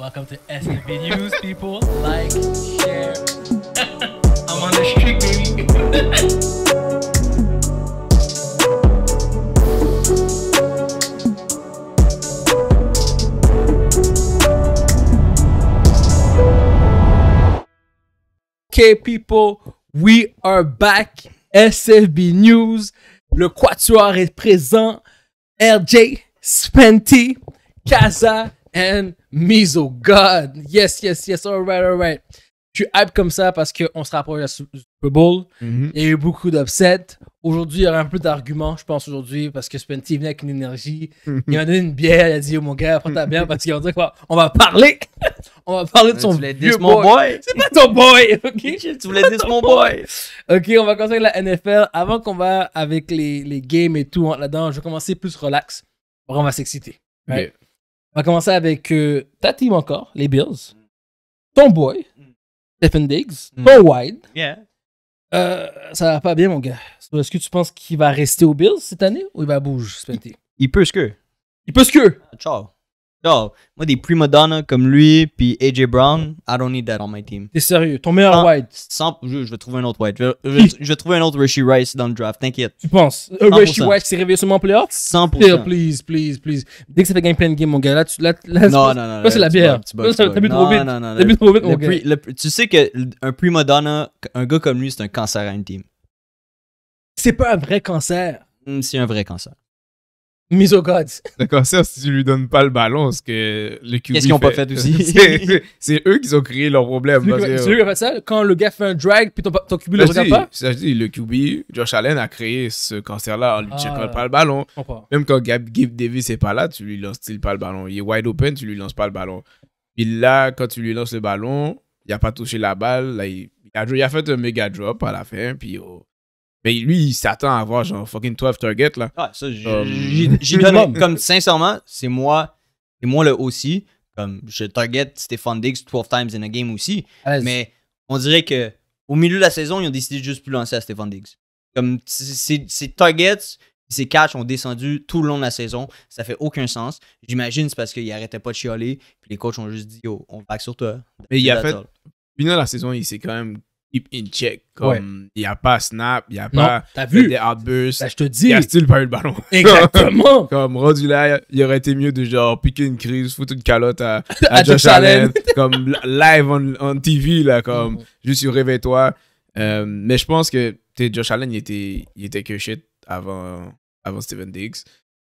Welcome to SFB News, people. Like, share. I'm on the street, baby. Okay, people, we are back. SFB News, le Quatuor est présent. RJ, Spenty, Kaza, and Miso God. Yes, yes, yes. All right, all right. Je suis hype comme ça parce qu'on se rapproche de Super Bowl. Mm-hmm. Il y a eu beaucoup d'upsets. Aujourd'hui, il y aura un peu d'arguments, je pense, aujourd'hui, parce que Spenty venait avec une énergie. il mm-hmm. y Il m'a donné une bière. Il a dit oh, mon gars, prends ta bière parce qu'on dire quoi On va parler. on va parler de son boy. C'est pas ton boy, OK Tu voulais dire mon boy. OK, on va commencer la NFL. Avant qu'on va avec les, les, games et tout là-dedans, je vais commencer plus relax. on va s'exciter. On va commencer avec euh, ta team encore, les Bills. Ton boy, Stephen Diggs. Mm. wide. Yeah. Euh, ça va pas bien, mon gars. Est-ce que tu penses qu'il va rester aux Bills cette année ou il va bouger, Spenty? Il, il peut ce que. Il peut ce que. Ciao. Non, moi, des prima hein, donna comme lui, puis AJ Brown, I don't need that on my team. T'es sérieux? Ton meilleur White? je, vais trouver un autre White. Je, vais trouver un autre Rishi Rice dans le draft, t'inquiète. Tu penses? Un euh, Rishi Rice s'est réveillé seulement en playoffs? 100%. please, please, please. Dès que ça fait game plein de game, mon gars, là, tu, là, là, non, non, non, là c'est la bière. T'as bu trop vite. Non, non, T'as bu trop vite, mon gars. tu sais qu'un prima donna, un gars comme lui, c'est un cancer à une team. C'est pas un vrai cancer. Hmm, c'est un vrai cancer. Mise au code. D'accord, cancer, si tu lui donnes pas le ballon, ce que le QB. Qu'est-ce qu'ils ont pas fait aussi C'est eux qui ont créé leur problème. C'est eux qui ont fait ça. Quand le gars fait un drag, puis ton, QB QB le regarde pas. Ça, je dis, le QB, Josh Allen a créé ce cancer-là en lui checkant ah. pas le ballon. Même quand Gabe Davis est pas là, tu lui lances-t-il pas le ballon Il est wide open, tu lui lances pas le ballon. Puis là, quand tu lui lances le ballon, il a pas touché la balle. Là, il, a, fait un méga drop à la fin, puis oh, mais lui, il s'attend à avoir genre fucking 12 targets là. Ah, ça, Comme sincèrement, c'est moi, et moi le aussi. Comme je target Stéphane Diggs 12 times in a game aussi. Mais on dirait que au milieu de la saison, ils ont décidé de juste plus lancer à Stéphane Diggs. Comme ses, targets, ses catchs ont descendu tout le long de la saison. Ça fait aucun sens. J'imagine c'est parce qu'il arrêtait pas de chialer. Puis les coachs ont juste dit, oh, on va sur toi. Mais il a fait. Final de la saison, il s'est quand même keep in check. Comme, il n'y a pas snap, il n'y a pas des outbursts. Ben, je te dis. Il a still pas le ballon. Exactement. comme, rendu là, il aurait été mieux de genre piquer une crise, foutre une calotte à, Josh Allen. comme, live on, on, TV, là, comme, mm-hmm. juste sur Réveille-toi. Euh, mais je pense que, es, Josh Allen, il était, il était que shit avant, avant Steven Diggs.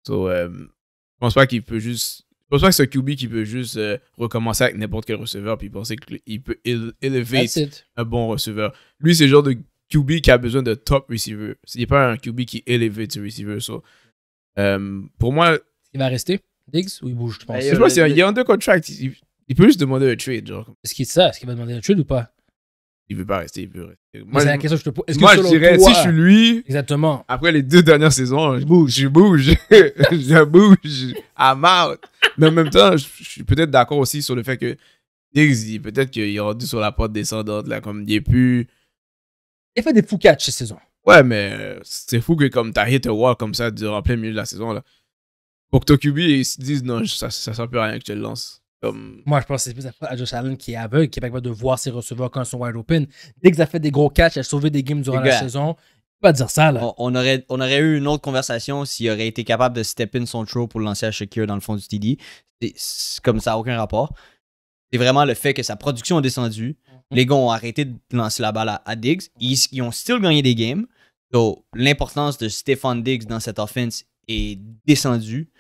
So, euh, je pense pas qu'il peut juste je pense pas que c'est un QB qui peut juste euh, recommencer avec n'importe quel receveur puis penser qu'il peut élever un bon receveur. Lui, c'est le genre de QB qui a besoin de top receiver. Ce n'est pas un QB qui éleve ses receiver. Euh, pour moi. Il va rester Diggs ou il bouge, je pense. je sais qu'il il y a un deux contract. Il, peut juste demander un trade. Est-ce qu'il ça Est-ce qu'il va demander un trade ou pas il veut pas rester, il veut c'est la question que je te pose. Est-ce que je dirais, si je suis lui, exactement. après les deux dernières saisons, je bouge, je bouge, je bouge, I'm out. Mais en même temps, je, suis peut-être d'accord aussi sur le fait que peut-être qu'il est rendu sur la porte descendante, là, comme il est plus. Il fait des fous catch cette saison. Ouais, mais euh, c'est fou que comme t'as hit a comme ça durant plein milieu de la saison, là. Pour que Tokubi, ils se disent non, ça, ne sert plus à rien que tu le lances. Moi, je pense que c'est plus à Josh Allen qui est aveugle, qui est capable de voir ses receveurs quand ils sont wide open. Dès a fait des gros catchs, elle a sauvé des games durant la saison. Pas dire ça, là. On, aurait, on aurait eu une autre conversation s'il aurait été capable de step in son throw pour lancer à Shakir dans le fond du TD. comme ça, aucun rapport. C'est vraiment le fait que sa production a descendu. Mhm. Les gars ont arrêté de lancer la balle à, Diggs. Ils, ont still gagné des games. Donc, l'importance de Stefan Diggs dans cette offense est descendue.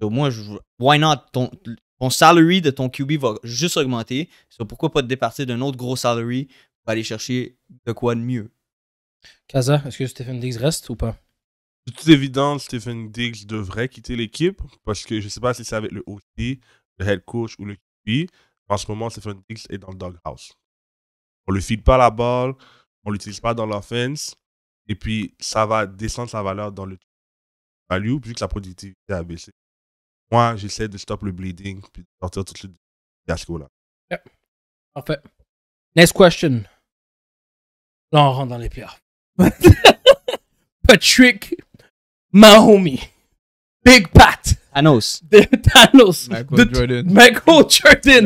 Donc, moi, je, why not ton, ton salary de ton QB va juste augmenter. c'est pourquoi pas te départir d'un autre gros salary pour aller chercher de quoi de mieux? Kaza, est-ce que Stephen Diggs reste ou pas? De toute évidence, Stephen Diggs devrait quitter l'équipe parce que je ne sais pas si c'est avec le OT, le head coach ou le QB. En ce moment, Stephen Diggs est dans le doghouse. On ne le file pas la balle, on ne l'utilise pas dans l'offense et puis ça va descendre sa valeur dans le value vu que la productivité a baissé moi, j'essaie de stopper le bleeding puis de sortir tout de de fiasco là. Yep. Parfait. Next question. Là, on rentre dans les pierres. Patrick Mahomie, Big Pat. Thanos. Thanos. Michael Jordan. Michael Jordan.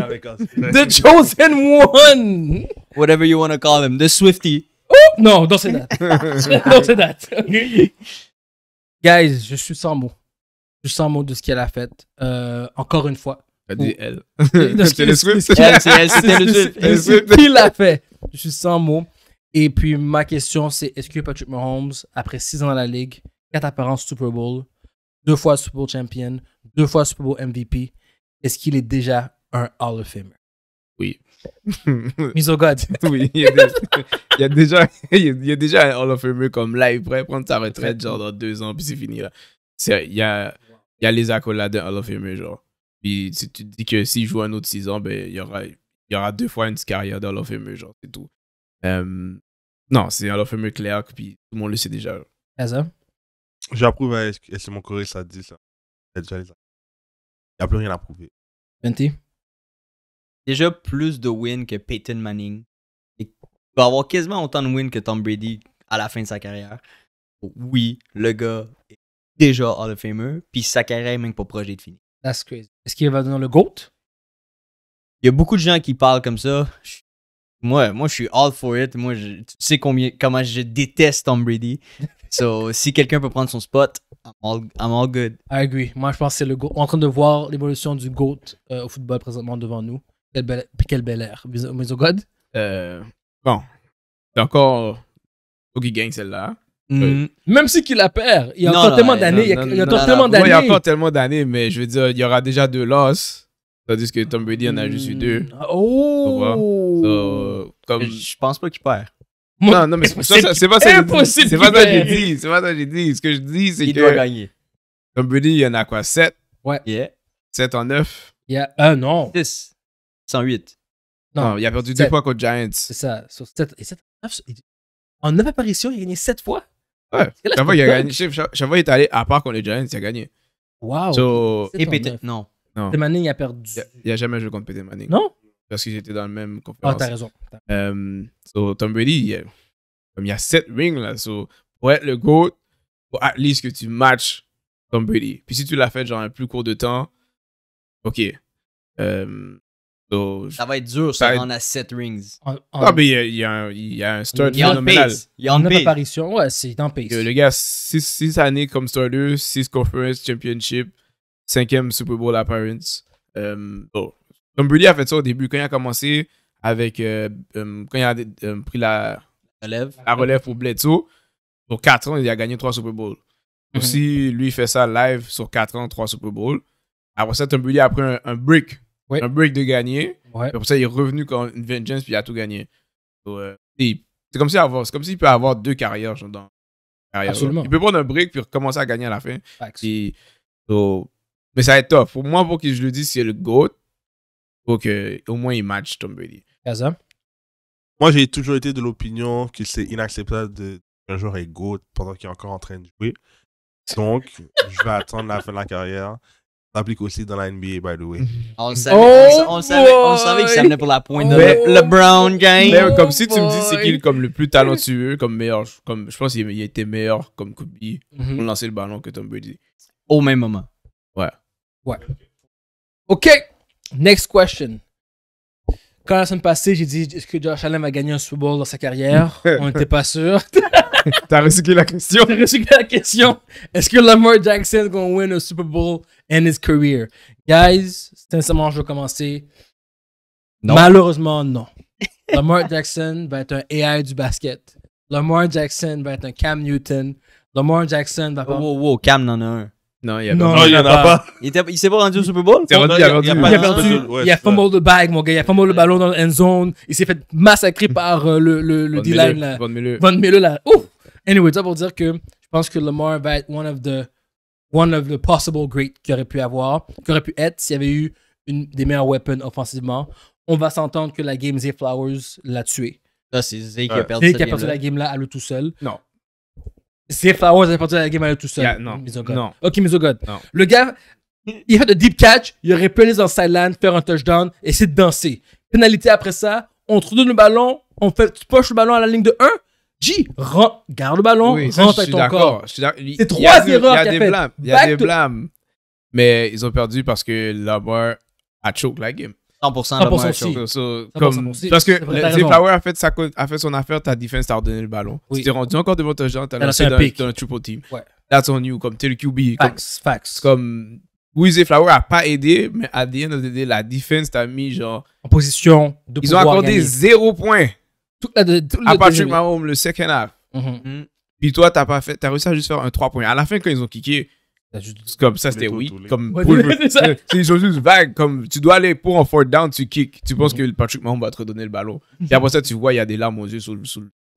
the chosen one. Whatever you want to call him. The Swifty. Oh, no, don't say that. don't say that. Guys, je suis sans mots. Juste sans mot de ce qu'elle a fait. Euh, encore une fois. Elle dit elle. C'est le Swift. C'était le Il l'a fait. Je suis sans mots. Et puis, ma question, c'est est-ce que Patrick Mahomes, après six ans dans la ligue, quatre apparences Super Bowl, deux fois Super Bowl champion, deux fois Super Bowl MVP, est-ce qu'il est déjà un Hall of Famer? Oui. Mise au oui, il y, a déjà, il, y a déjà, un Hall of Famer comme live, il pourrait prendre sa retraite genre dans deux ans, puis c'est fini Il y a y a les accolades de Hall of Famer, genre. Puis si tu dis que s'il joue un autre 6 ans, ben, il y aura, il y aura deux fois une carrière de Hall of Famer, genre, c'est tout. Euh, non, c'est Hall of Famer clair, puis tout le monde le sait déjà. ça J'approuve, c'est mon corps, ça dit ça. Il n'y a plus rien à prouver. 20? Déjà plus de wins que Peyton Manning. Il va avoir quasiment autant de wins que Tom Brady à la fin de sa carrière. Oui, le gars déjà Hall of Famer, puis Sakaray même pas projet de fini. That's crazy. Est-ce qu'il va devenir le GOAT? Il y a beaucoup de gens qui parlent comme ça. moi, moi, je suis all for it. Moi, je, tu sais combien, comment je déteste Tom Brady. so, si quelqu'un peut prendre son spot, I'm all, all, good. I agree. Moi, je pense que c'est le GOAT. On est en train de voir l'évolution du GOAT euh, au football présentement devant nous. Quelle bel, quel bel air. Mais God? Euh, bon. C'est encore. Faut qu'il gagne celle-là. Euh, mm. Même si qu'il la perd, il y a non, encore non, tellement d'années. Il, y a encore tellement d'années. il y a encore tellement d'années, mais je veux dire, il y aura déjà deux losses. Tandis que Tom Brady en a juste eu deux. Mm. Oh! So, comme... Je pense pas qu'il perd. Non, non, mais c'est pas ça C'est pas ça que j'ai dit. C'est pas ça que j'ai dit. Ce que je dis, c'est que. Il doit gagner. Tom Brady, il y en a quoi? 7? Ouais. Yeah. 7 en 9? a Euh, non. 6. 108. Non, non, il a perdu 7. deux fois contre Giants. C'est ça. Sur 7, et 7 9, en 9 apparitions, il a gagné 7 fois? Ouais. Chaque il a gagné. Chaque il est allé, à part contre les Giants, il a gagné. Wow. So, et non. non. a perdu. Il a jamais joué contre Peter Manning. Non? Parce qu'ils étaient dans le même ah, conférence. Ah, t'as raison. Um, so, Tom Brady, il y a, comme il y a 7 rings, là. So, pour être le GOAT, il faut at least que tu matches Tom Brady. Puis si tu l'as fait, genre, un plus court de temps, OK. Euh, ça va être dur ça on à 7 rings. En, en... Ah, mais il y, y a, un starter. phénoménal. Il y a une apparition, ouais, c'est dans Pace. Le gars, 6 années comme starter, 6 Conference Championship, 5e Super Bowl appearance. Euh, oh. Tom Brady a fait ça au début, quand il a commencé avec. Euh, euh, quand il a euh, pris la relève. la relève pour Bledsoe, pour 4 ans, il a gagné 3 Super Bowls. Mhm. Aussi, lui, il fait ça live sur 4 ans, 3 Super Bowls. Après ça, Tom Brady a pris un, un break un break de gagner Ouais. Pour ça, il est revenu quand une vengeance, puis il a tout gagné. Euh, c'est comme s'il peut avoir deux carrières. Genre, Il peut prendre un break, puis recommencer à gagner à la fin. mais ça va être top. Pour moi, pour que je le dise, c'est le GOAT. Faut qu'au au moins, il match Tom Brady. Moi, j'ai toujours été de l'opinion que c'est inacceptable de un joueur est GOAT pendant qu'il est encore en train de jouer. Donc, je vais attendre la fin de la carrière applique aussi dans la NBA, by the way. Oh on le savait, on, venait pour la pointe de mais, oh le, Brown Gang. Mais comme si tu me dis c'est oh qui est comme le plus talentueux, comme meilleur, comme je pense qu'il était meilleur comme Kobe mm -hmm. pour lancer le ballon que Tom Brady. Au même moment. Ouais. Ouais. OK. Next question. Quand la semaine passée, j'ai dit est-ce que Josh Allen a gagné un Super Bowl dans sa carrière On n'était pas sûr. T'as reçu la question T'as la question Est-ce que Lamar Jackson va gagner un Super Bowl and his career. Guys, sincèrement, je vais commencer. Non. Malheureusement, non. Lamar Jackson va être un AI du basket. Lamar Jackson va être un Cam Newton. Lamar Jackson va pas. Wow, wow, Cam n'en a un. Non, il, y a non, non, il, n'y en a pas. Il, ne s'est pas rendu au Super Bowl? Il, a, perdu. il a fumble le bag, mon gars. Il a fumble le ballon dans la zone. Il s'est fait massacrer hmm. par euh, le, D-line. Von Miller. Miller, là. Anyway, ça pour dire que je pense que Lamar va être one of the one of the possible great qu'il aurait pu avoir, qu'il aurait pu être s'il y avait eu une des meilleures weapons offensivement. On va s'entendre que la game Zay Flowers l'a tué. Ça, c'est Zay qui a perdu, Zay qui a perdu la game là à lui tout seul. Non. Zay Flowers a perdu la game à lui tout seul. non. Ok, Misogod. Non. Le gars, il fait de deep catch, il aurait pu aller dans le sideline, faire un touchdown, essayer de danser. Pénalité après ça, on trouve le ballon, on fait, tu le ballon à la ligne de 1, J, garde le ballon, oui, rentre avec ton corps. C'est trois erreurs qu'il a, des Il y a des blâmes. Mais ils ont perdu parce que Lamar a choke la game. 100%, 100% aussi. So, comme, parce que le, Flower a fait, sa, a fait son affaire, ta défense t'a redonné le ballon. Oui. Tu t'es rendu encore devant ton genre, t'as lancé dans, dans, un triple team. That's on you, comme t'es le QB. Facts, comme, facts. Comme, oui, The Flower a pas aidé, mais à the end of the la défense t'a mis genre. En position de Ils ont accordé zéro point à Patrick Mahomes le second half, mm-hmm. mm. puis toi, t'as pas fait, t'as réussi à juste faire un 3 points. À la fin, quand ils ont kické, juste, comme ça, c'était oui. Comme ouais, c'est juste vague. Comme tu dois aller pour un fourth down, tu kicks. Tu penses mm-hmm. que Patrick Mahomes va te redonner le ballon. Et mm-hmm. après ça, tu vois, il y a des larmes aux yeux sur, le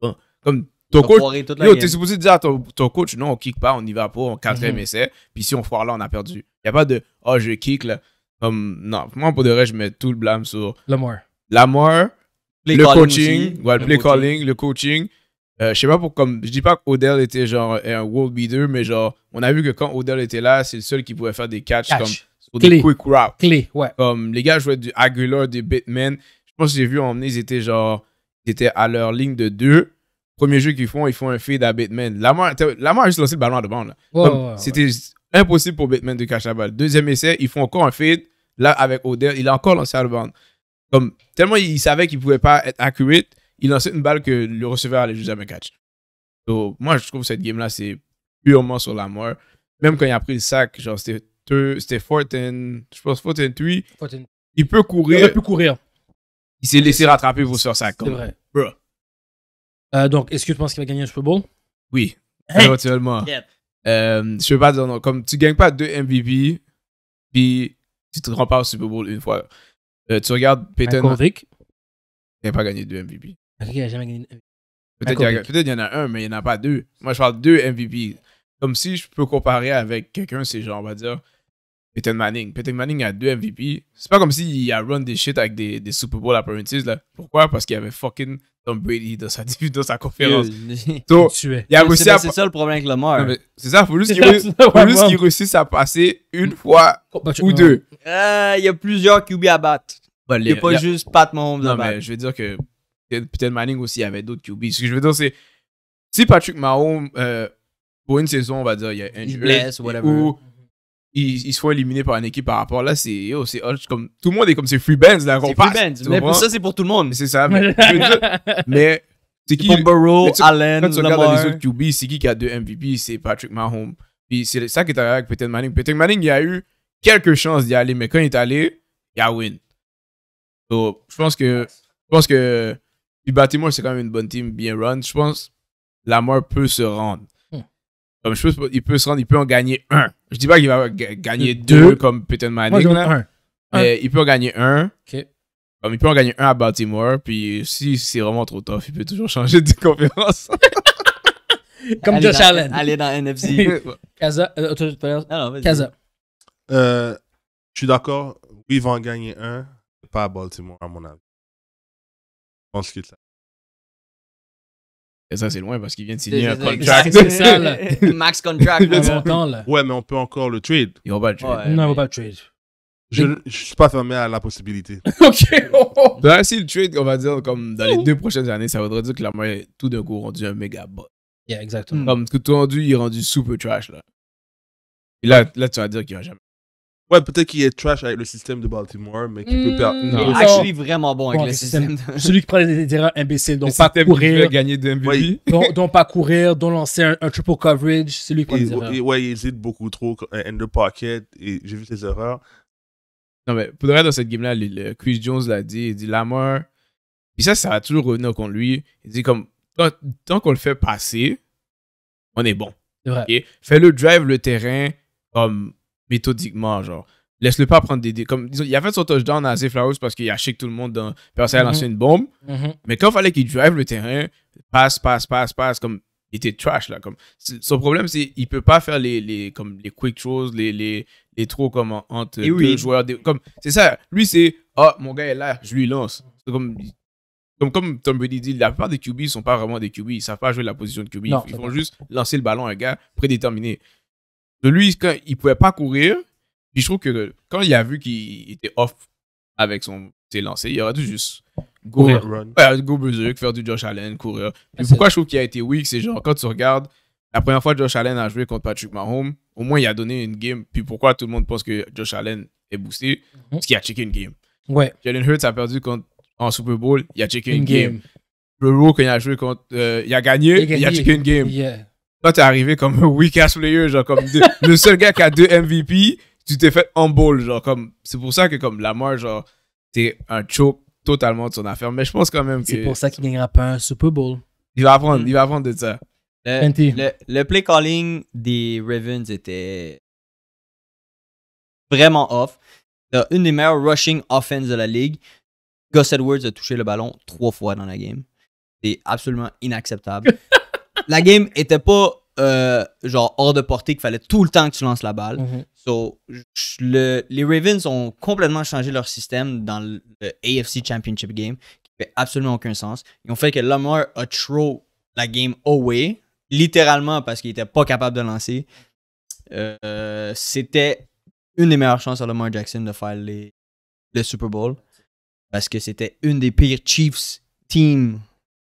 banc. Comme ton coach, t'es supposé dire à ton, coach, non, on kick pas, on y va pas, on quatrième ème essai, puis si on foire là, on a perdu. Il a pas de, oh, je kick là. comme non, moi, pour de vrai, je mets tout le blâme sur. La mort le coaching, le play calling, le coaching. Euh, je sais pas pour comme je dis pas qu'Odell était genre un world beater mais genre on a vu que quand Odell était là c'est le seul qui pouvait faire des catchs comme des quick routes comme les gars jouaient du Aguilar des Batman je pense que j'ai vu emmener ils étaient genre ils étaient à leur ligne de deux premier jeu qu'ils font ils font un feed à Batman la a juste lancé le ballon à devant là c'était impossible pour Batman de cacher la balle deuxième essai ils font encore un feed là avec Odell il a encore lancé à bande. Comme, tellement il savait qu'il pouvait pas être accurate, il lançait une balle que le receveur allait juste jamais catch. Donc, moi, je trouve cette game-là, c'est purement sur la mort. Même quand il a pris le sac, genre, c'était c'était je pense and 3. Il peut courir. Il peut courir. Il s'est laissé rattraper pour sur sac. Euh, donc, est-ce que tu penses qu'il va gagner un Super Bowl? Oui, éventuellement. Euh, je pas Comme tu gagnes pas deux MVP, puis tu te rends pas au Super Bowl une fois. Euh, tu regardes Peyton. Manning Il n'a pas gagné deux MVP. Peut-être qu'il y, en a un, mais il n'y en a pas deux. Moi, je parle de deux MVP. Comme si je peux comparer avec quelqu'un, c'est genre, on va dire, Peyton Manning. Peyton Manning a deux MVP. C'est pas comme s'il a run des shit avec des, des Super Bowl Apprentices là. Pourquoi? Parce qu'il avait fucking Tom Brady dans sa, conférence. Donc, il y a réussi C'est ça le problème avec Lamar. C'est ça, il faut juste qu'il réussisse, à passer une fois oh, bah, ou deux. Euh, il y a plusieurs QB à battre. Bah, il n'y a pas juste Pat Mahomes à battre. je veux dire que peut-être Manning aussi avait d'autres QB. Ce que je veux dire, c'est si Patrick Mahomes, euh, pour une saison, on va dire, il y a un blesse, Ou ils, ils soient éliminés par une équipe par rapport là, c'est oh, c'est comme tout le monde est comme c'est free bands là mais pour ça c'est pour tout le monde. C'est ça. Mais, mais c'est qui Burrow, Allen, quand tu regardes les autres QB, c'est qui qui a deux MVP, c'est Patrick Mahomes. Puis c'est ça qui est arrivé avec Peyton Manning. Peyton Manning, il y a eu quelques chances d'y aller, mais quand il est allé, il a win. Donc, je pense que je pense que puis Baltimore c'est quand même une bonne team bien run. Je pense Lamar peut se rendre. Hmm. Comme je pense, il peut se rendre, il peut en gagner un. Je dis pas qu'il va gagner deux, comme Peyton Manning. Mais il peut en gagner un. Ok. il peut en gagner un à Baltimore. Puis si c'est vraiment trop tough, il peut toujours changer de conférence. comme Joe Josh Allen. Aller dans NFC. Kaza. Euh, euh, je suis d'accord. Oui, il va en gagner un. Pas à Baltimore, à mon avis. Je pense que ça et ça, c'est loin parce qu'il vient de signer un contract. C'est ça, là. Max contract. Longtemps, là. Ouais, mais on peut encore le trade. Ils va pas le trade. non, pas le trade. Je, ne suis pas fermé à la possibilité. ok. si le trade, on va dire, comme dans les deux prochaines années, ça voudrait dire que la est tout d'un coup, rendu un méga bot. Yeah, exactement. Comme tout rendu, il est rendu super trash, là. Et là, là tu vas dire qu'il va jamais Ouais, peut-être qu'il est trash avec le système de Baltimore, mais qu'il peut perdre. Non, mm. il est vraiment bon, avec le système. Celui qui prend des erreurs imbéciles, donc pas courir. gagner de MVP. donc, pas courir, donc lancer un, triple coverage, celui qui prend des erreurs. ouais, il hésite beaucoup trop, Un the pocket, et j'ai vu ses erreurs. Non, mais pour dans cette game-là, le, Chris Jones l'a dit, il dit Lamar. Et ça, ça a toujours revenu contre lui. Il dit comme, tant, qu'on le fait passer, on est bon. Okay? Fais le drive, le terrain, comme méthodiquement, genre. Laisse-le pas prendre des, des comme disons, il a fait son touchdown à Zay Flowers parce qu'il a que tout le monde dans personne a mm-hmm. lancé une bombe. Mm-hmm. Mais quand il fallait qu'il drive le terrain, passe passe passe passe comme il était trash là comme son problème c'est il peut pas faire les, les comme les quick throws, les les les trop comme entre eh deux joueurs comme c'est ça. Lui c'est oh mon gars est là, je lui lance. comme comme comme Tom Brady dit, la plupart des QB ne sont pas vraiment des QB. Ils savent pas jouer la position de QB. ils vont juste lancer le ballon à un gars prédéterminé de lui, quand il pouvait pas courir. Puis je trouve que quand il a vu qu'il était off avec son, ses lancers, il aurait dû juste courir. go berserk, faire du Josh Allen, courir. Mais pourquoi je trouve qu'il a été weak, c'est genre quand tu regardes la première fois que Josh Allen a joué contre Patrick Mahomes, au moins il a donné une game. Puis pourquoi tout le monde pense que Josh Allen est boosté mhm. Parce qu'il a checké une game. Ouais. Jalen Hurts a perdu contre, en Super Bowl, il a checké une, game. Le quand a joué contre. Euh, il a gagné, il a, checké une game. Yeah. Toi, t'es arrivé comme un weak ass player, genre comme le seul gars qui a deux MVP, tu t'es fait bowl, genre comme. C'est pour ça que comme Lamar, genre, t'es un choke totalement de son affaire. Mais je pense quand même que. C'est pour ça qu'il gagnera pas un Super Bowl. Il va apprendre, mm. il va apprendre de ça. Le, play calling des Ravens était vraiment off. une des meilleures rushing offense de la ligue. Gus Edwards a touché le ballon trois fois dans la game. C'est absolument inacceptable. la game était pas euh, genre hors de portée qu'il fallait tout le temps que tu lances la balle. Mhm. les Ravens ont complètement changé leur système dans le, AFC Championship game, qui fait absolument aucun sens. Ils ont fait que Lamar a throw la game away, littéralement parce qu'il était pas capable de lancer. Euh, c'était une des meilleures chances à Lamar Jackson de faire les, le Super Bowl parce que c'était une des pires Chiefs team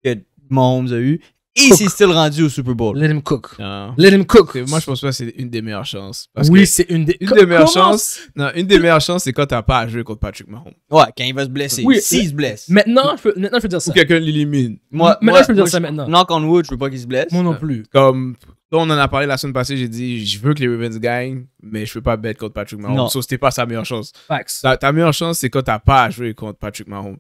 que Mahomes a eu et s'est still rendu au Super Bowl. Let him cook. Ah. Let him cook. Moi, je pense que c'est une des meilleures chances. oui, c'est une des, une des meilleures chances. Non, une des meilleures chances, c'est quand tu t'as pas à jouer contre Patrick Mahomes. Ouais, quand il va se blesser. Oui, s'il se blesse. Maintenant, je peux, dire ça. Ou quelqu'un l'élimine. Moi, maintenant, je peux dire ça maintenant. Knock on wood, je veux pas qu'il se blesse. Moi non plus. Comme, on en a parlé la semaine passée, j'ai dit, je veux que les Ravens gagnent, mais je veux pas bet contre Patrick Mahomes. Non. ce c'était pas sa meilleure chance. Facts. Ta, meilleure chance, c'est quand t'as pas à jouer contre Patrick Mahomes.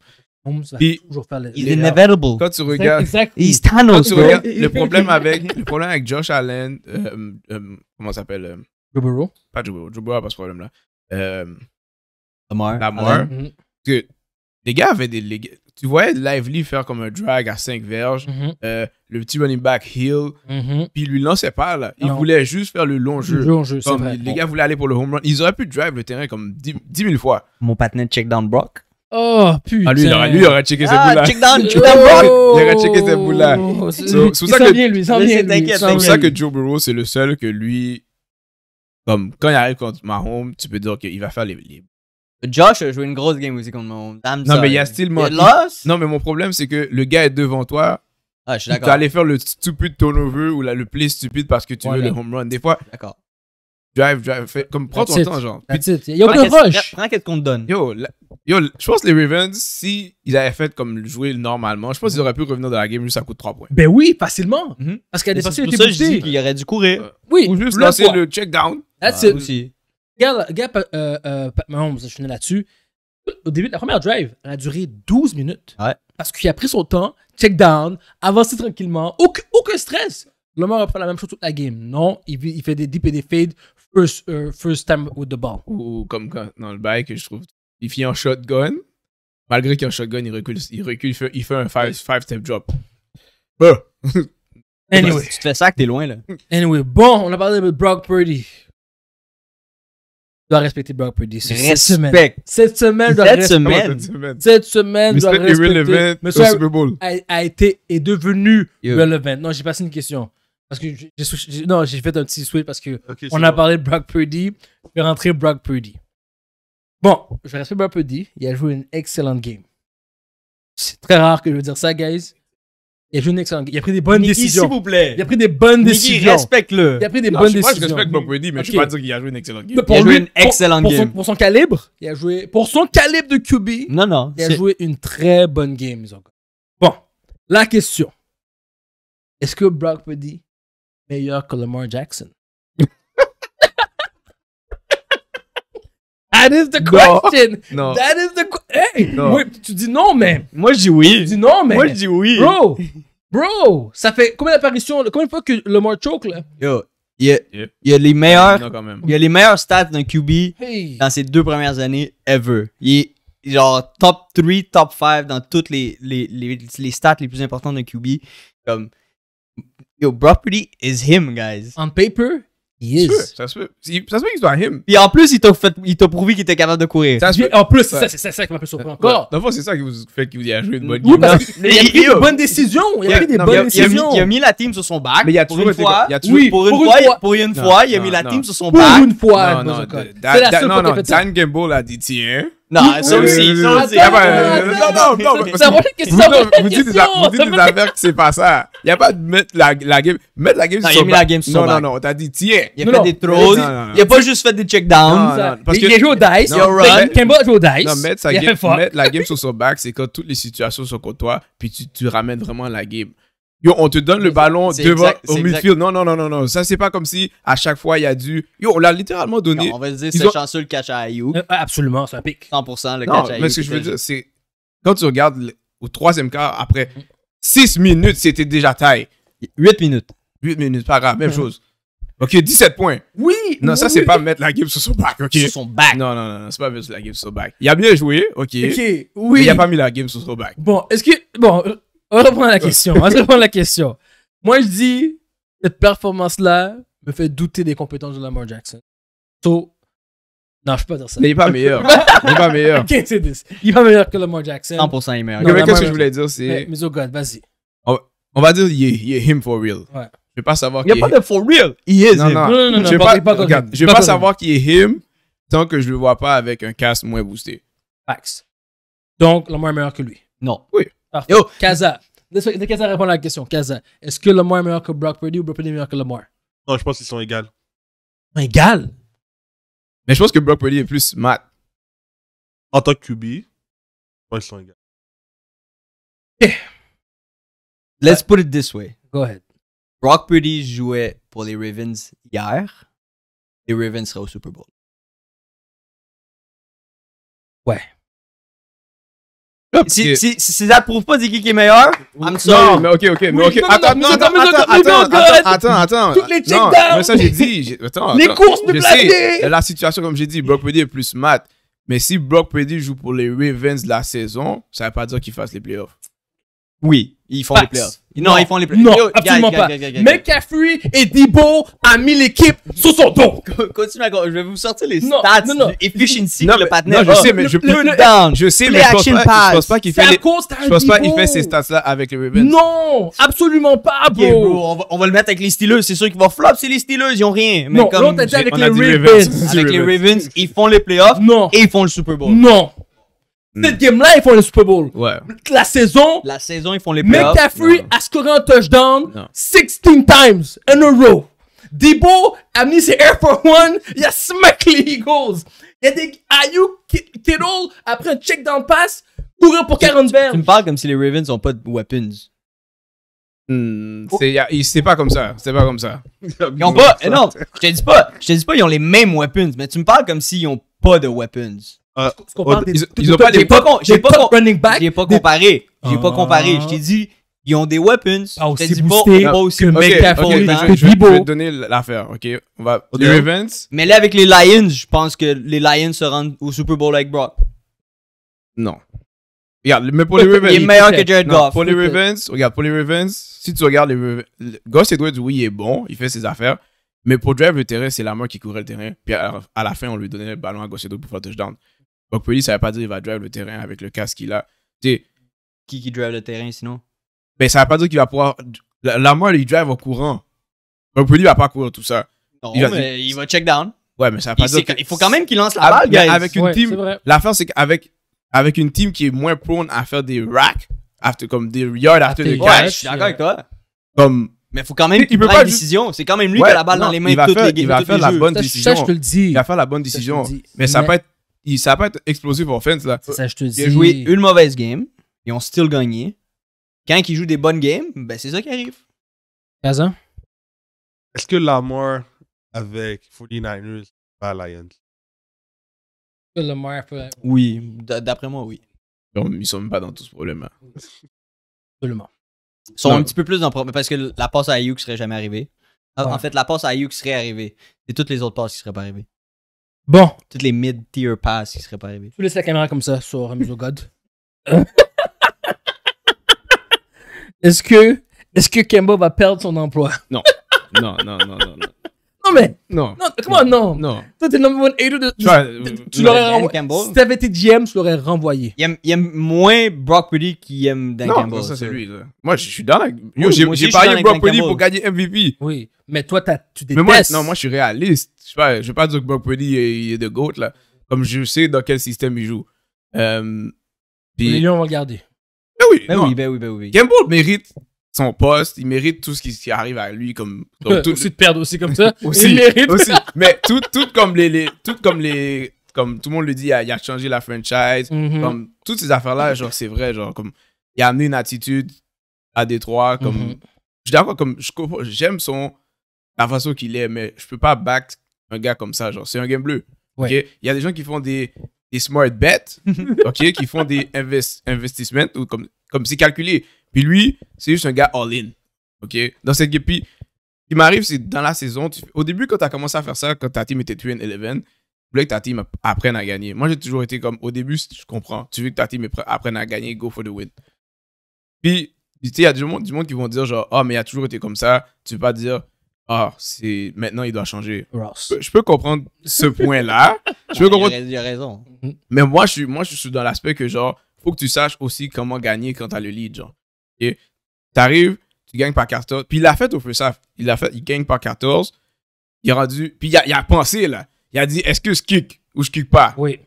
Il est inévitable. Quand tu regardes. il est Thanos, le, problème avec, le problème avec Josh Allen, euh, euh, comment ça s'appelle euh, Joe Burrow. Pas Joe Burrow. Joe Burrow n'a pas ce problème-là. Euh, Lamar. Lamar. Mm-hmm. les gars avaient des. Les, tu voyais Lively faire comme un drag à 5 verges, mm-hmm. euh, le petit running back Hill, Puis mm-hmm. il puis lui lançait pas là. Il voulait juste faire le long jeu. Le long jeu comme les gars voulaient aller pour le home run. Ils auraient pu drive le terrain comme 10, 10 000 fois. Mon patinet check down Brock. Oh putain. Ah, lui, il aurait, checké cette ses boules Il aurait checké ses ah, boules là. Oh, c'est pour ça, que, bien, lui. C'est pour ça que Joe Burrow, c'est le seul que lui. Comme quand il arrive contre Mahomes, tu peux dire qu'il va faire les, Josh a joué une grosse game aussi contre Mahomes. non, mais il y a still mon... Non, mais mon problème, c'est que le gars est devant toi. Ah, je suis d'accord. Tu faire le stupide turnover ou le plus stupide parce que tu veux le home run. Des fois, d'accord Drive, drive. comme, prends ton temps, genre. Puis, it. Yo, prends rush. Prends qu'est-ce qu'on te donne. Yo, yo, je pense que les Ravens, si ils avaient fait comme jouer normalement, je pense qu'ils auraient pu revenir dans la game juste à coup de 3 points. Ben oui, facilement. Mm -hmm. Parce qu'elle des pour ça, je dis qu'il aurait dû courir. Euh, oui. Ou juste lancer le check down. That's ah, it. Aussi. Regarde, euh, euh, je finis là-dessus. Au début de la première drive, elle a duré 12 minutes. Ouais. Parce qu'il a pris son temps, check down, avancer tranquillement, aucun stress. Lamar va faire la même chose toute la game. Non, il, fait des deep et des fades first, euh, first time with the ball. Ou, comme quand, dans le bike, je trouve, il fait en shotgun. Malgré qu'il y a un shotgun, il recule, il recule, il fait, un five-step drop. Anyway. Tu te fais ça que t'es loin, là. Anyway, bon, on a parlé de Brock Purdy. Tu dois respecter Brock Purdy. Cette semaine. Cette semaine, doit cette, semaine. cette semaine. doit respecter. Monsieur au Super Bowl. A, été, est devenu relevant. Non, j'ai passé une question. Parce que j'ai, non, j'ai fait un petit switch parce que on a parlé de Brock Purdy. Je vais rentrer Brock Purdy. Bon, je respecte Brock Purdy. Il a joué une excellente game. C'est très rare que je veux dire ça, guys. Il a joué une excellente game. Il a pris des bonnes Mickey, décisions. s'il vous plaît. Il a pris des bonnes décisions. respecte-le. Il a pris des bonnes je, décisions. je respecte Brock Purdy, mais je ne peux pas dire qu'il a joué une excellente game. Pour il a joué une excellente game. Pour son, calibre, il a joué. Pour son calibre de QB, non, non, il a joué une très bonne game, Bon, la question. Est-ce que Brock Purdy meilleur que Lamar Jackson? That is the question. That is the hey, tu dis non, mais. Moi, je dis oui. dis non, mais. Moi, je dis oui. Bro, bro, ça fait combien d'apparitions, combien de fois que Lamar choke, là? Yo, il y a, les meilleurs, il y a les meilleurs stats d'un QB dans ses deux premières années ever. Il est genre top 3, top 5 dans toutes les, les, les, les stats les plus importantes d'un QB. Comme, Yo, Property is him, guys. On paper, he is. Ça se fait Ça se qu'il soit him. Et en plus, il t'a, prouvé qu'il était capable de courir. Ça se peut. En plus, ça, c'est ça, qui m'a fait surpris encore. D'abord, c'est ça qui vous fait qu'il vous a joué une bonne game. Oui, a pris des bonnes décisions. Il a pris des bonnes décisions. Il a mis la team sur son back. Mais il a toujours pour une fois. Pour une fois, il a mis la team sur son back. Pour une fois. Non, non, Dan Gamble a dit tiens. Non, ça aussi, Non, non, non. Vous dites des affaires que c'est pas ça. Il n'y a pas de mettre la, game. Mettre la game sur son back. Non, non, non. T'as dit, tiens. Il a fait des throws. Il a pas juste fait des checkdowns. Il a joué au dice. Il a run. Kemba a joué au dice. Non, mettre la game sur son back, c'est quand toutes les situations sont contre toi, puis tu ramènes vraiment la game. Yo, on te donne le ballon devant exact, au midfield. Non, non, non, non, non. Ça, c'est pas comme si à chaque fois, il y a dû... Yo, on l'a littéralement donné. on va dire, c'est chanceux le catch à Ayou. Euh, euh, absolument, ça pique. 100% le catch à Non, Mais ce que je veux dire, c'est quand tu regardes au troisième quart, après 6 minutes, c'était déjà taille. 8 minutes. 8 minutes, pas grave, même chose. Ok, 17 points. Oui! Non, ça, c'est pas mettre la game sur son back, ok? Sur son back. Non, non, non, c'est pas mettre la game sur son back. Il a bien joué, ok. Ok, oui. Mais il a pas mis la game sur son back. Bon, est-ce que. Bon, euh, on reprend la question. On la question. Moi, je dis, cette performance-là me fait douter des compétences de Lamar Jackson. So, non, je peux pas dire ça. Mais il est pas meilleur. il est pas meilleur. this. Il est pas meilleur que Lamar Jackson. 100% il est meilleur. mais qu'est-ce que je voulais dire, c'est. Mais, oh God, vas-y. On, va dire, il est, him for real. Je vais pas savoir qu'il Il n'y a pas de for real. Il est non, Non, non, Je vais pas, pas, je vais pas, savoir qu'il est him tant que je le vois pas avec un casque moins boosté. Facts. Donc, Lamar est meilleur que lui. Non. Oui. Yo, Kaza. Kaza répondre à la question. Kaza, est-ce que Lamar est meilleur que Brock Purdy ou Brock Purdy est meilleur que Lamar Non, je pense qu'ils sont égales. Égaux. Mais je pense que Brock Purdy est plus mat. En tant que QB, je pense qu'ils sont égales. Let's put it this way. Go ahead. Brock Purdy jouait pour les Ravens hier. Les Ravens seraient au Super Bowl. Ouais. Si, ça prouve pas dire qui est meilleur, I'm sorry. Non, mais ok, ok, mais ok. Attends, attends, attends, Toutes les Mais ça, j'ai dit. Attends, Les courses de sais, La situation, comme j'ai dit, Brock Purdy est plus mat. Mais si Brock Purdy joue pour les Ravens de la saison, ça veut pas dire qu'il fasse les playoffs. Oui, ils font les playoffs. Non, ils font les playoffs. Non, absolument pas. McCaffrey et Debo a mis l'équipe sous son dos. Continue Je vais vous sortir les stats non, non. efficiency le partenaire. Non, je sais, mais je... peux. le, down. Je sais, mais je pense, pas, je pense pas qu'il fait... Les... Je pense pas qu'il fait ces stats-là avec les Ravens. Non, absolument pas, bro. bro on, va, le mettre avec les Steelers. C'est sûr qu'ils vont flop, c'est les Steelers. Ils ont rien. Mais non, comme, l'autre dit avec les Ravens. Avec les Ravens, ils font les playoffs et ils font le Super Bowl. Non. Hmm. Cette game-là, ils font le Super Bowl. Ouais. La saison. La saison, ils font les playoffs. McCaffrey a scoré un touchdown non. 16 times in a row. Debo a mis ses Air for One. Il a smack les Eagles. Il y a des Ayuk, Kittle, après un check down pass, courant pour 40 verges. Tu me parles comme si les Ravens n'ont pas de weapons. Hmm, c'est pas comme ça, c'est pas comme ça. Ils ont pas, non, je te dis pas, je te dis pas, ils ont les mêmes weapons, mais tu me parles comme s'ils n'ont pas de weapons. Euh, ils pas J'ai pas comparé. J'ai pas ah. comparé. Je t'ai dit, ils ont des weapons. Ah, pas aussi boosté pas, aussi je, je, vais te donner l'affaire, ok? On va... Les Ravens... Mais là, avec les Lions, je pense que les Lions se rendent au Super Bowl avec Brock. Non. Regarde, mais pour les Ravens... il est meilleur que Jared Goff. Pour les Ravens, regarde, pour les Ravens, si tu regardes les Ravens... Goss Edwards, oui, il est bon, il fait ses affaires. Mais pour drive le terrain, c'est la main qui courait le terrain. Puis à, la fin, on lui donnait le ballon à Goss Edwards pour faire touchdown. Brock Purdy, ça veut pas dire qu'il va drive le terrain avec le casque qu'il a. T'sais, qui qui drive le terrain sinon Ben, ça veut pas dire qu'il va pouvoir. La, il drive au courant. il ne va pas courir tout ça. Non, il va, mais il va check down. Ouais, mais ça veut pas dire. Il faut quand même qu'il lance la ah, balle, Avec une team. L'affaire, c'est qu'avec avec une team qui est moins prone à faire des racks, after, comme des yards after the catch. je suis d'accord avec toi. Euh, comme. Mais faut quand même qu'il prenne la décision. C'est quand même lui qui a la balle dans les mains toutes les Il va faire la bonne décision. je te le dis. Il va faire la bonne décision. Mais ça peut il, ça peut être explosif en Là. Ça, je te joué une mauvaise game. Ils ont still gagné. Quand ils jouent des bonnes games, ben c'est ça qui arrive. Kazan? Est-ce que Lamar avec 49ers va Lions? Lamar peut... Oui, d'après moi, oui. Ils sont même pas dans tout ce problème. Absolument. Ils sont un petit peu plus dans le problème parce que la passe à IU qui serait jamais arrivée. En fait, la passe à qui serait arrivée. C'est toutes les autres passes qui seraient pas arrivées. Bon. Toutes les mid-tier pass qui seraient pas arrivées. Tu laisses la caméra comme ça sur God. est-ce que, est-ce que Kemba va perdre son emploi? Non, non, non, non, non. Non, mais. Non. comment non. non. non. Toi, t'es number one hater de. Tu, tu euh, l'aurais renvoyé. Si t'avais été GM, tu l'aurais renvoyé. Il aime, il moins Brock Purdy qu'il aime Dan non, Campbell. Non, ça, c'est lui. Moi, je suis dans la. Yo, oui, j'ai parié Brock Purdy pour gagner MVP. Oui. Mais toi, tu détestes. Mais moi, non, moi, je suis réaliste. Je ne veux pas dire que Brock Purdy est de GOAT, là. Comme je sais dans quel système il joue. Euh, puis... Mais lui, on va le garder. Ben oui, ben oui, ben oui, ben oui. Campbell mérite son poste, il mérite tout ce qui, arrive à lui comme, tout... aussi de perdre aussi comme ça. aussi, Mais tout, tout comme les, les tout comme les comme tout le monde le dit, il a, changé la franchise, mhm. comme toutes ces affaires là, genre c'est vrai, genre comme il a amené une attitude à Détroit comme mhm. je d'accord comme j'aime son la façon qu'il est mais je peux pas back un gars comme ça genre c'est un game bleu. Il y a des gens qui font des des smart bets, OK, qui font des investissements ou comme comme c'est calculé. Puis lui, c'est juste un gars all-in. OK? Dans cette game, puis ce qui m'arrive, c'est dans la saison, au début, quand tu as commencé à faire ça, quand ta team était twin, 11 tu voulais que ta team apprenne à gagner. Moi, j'ai toujours été comme, au début, je comprends. Tu veux que ta team apprenne à gagner, go for the win. Puis, tu sais, il y a du monde, du monde qui vont dire, genre, ah, oh, mais il a toujours été comme ça. Tu peux pas dire, oh, c'est maintenant, il doit changer. Je, peux comprendre ce point-là. je peux comprendre. raison. Mais moi, je suis, moi, je suis dans l'aspect que, genre, faut que tu saches aussi comment gagner quand t'as le lead, genre. Tu arrives, tu gagnes par 14. Puis il l'a fait au feu ça. Il a fait, il gagne par 14. Il a rendu. Puis il a, pensé, là. Il a dit est-ce que je kick ou je kick pas Oui.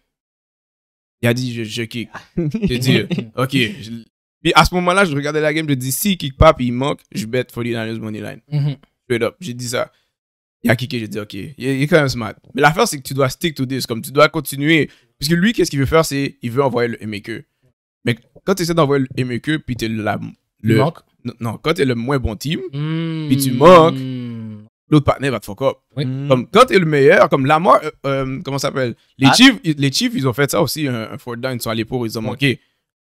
Il a dit je, kick. J'ai dit ok. Puis à ce moment-là, je regardais la game, je dis si il kick pas, puis il manque, je bet dans ers money line. Mm J'ai dit ça. Il a kické, j'ai dit ok. Il, est quand même smart. Mais l'affaire, c'est que tu dois stick to this. Comme tu dois continuer. Parce lui, qu'est-ce qu'il veut faire C'est il veut envoyer le MEQ. Mais quand tu essaies d'envoyer le MEQ, puis tu l'as. Le, Non, quand tu es le moins bon team, hmm. puis tu manques, l'autre partenaire va te fuck up. Hmm. Comme quand t'es le meilleur, comme la mort, euh, euh, comment ça s'appelle les, Chiefs, les Chiefs, ils ont fait ça aussi, un, un down, ils sont allés pour, ils ont manqué.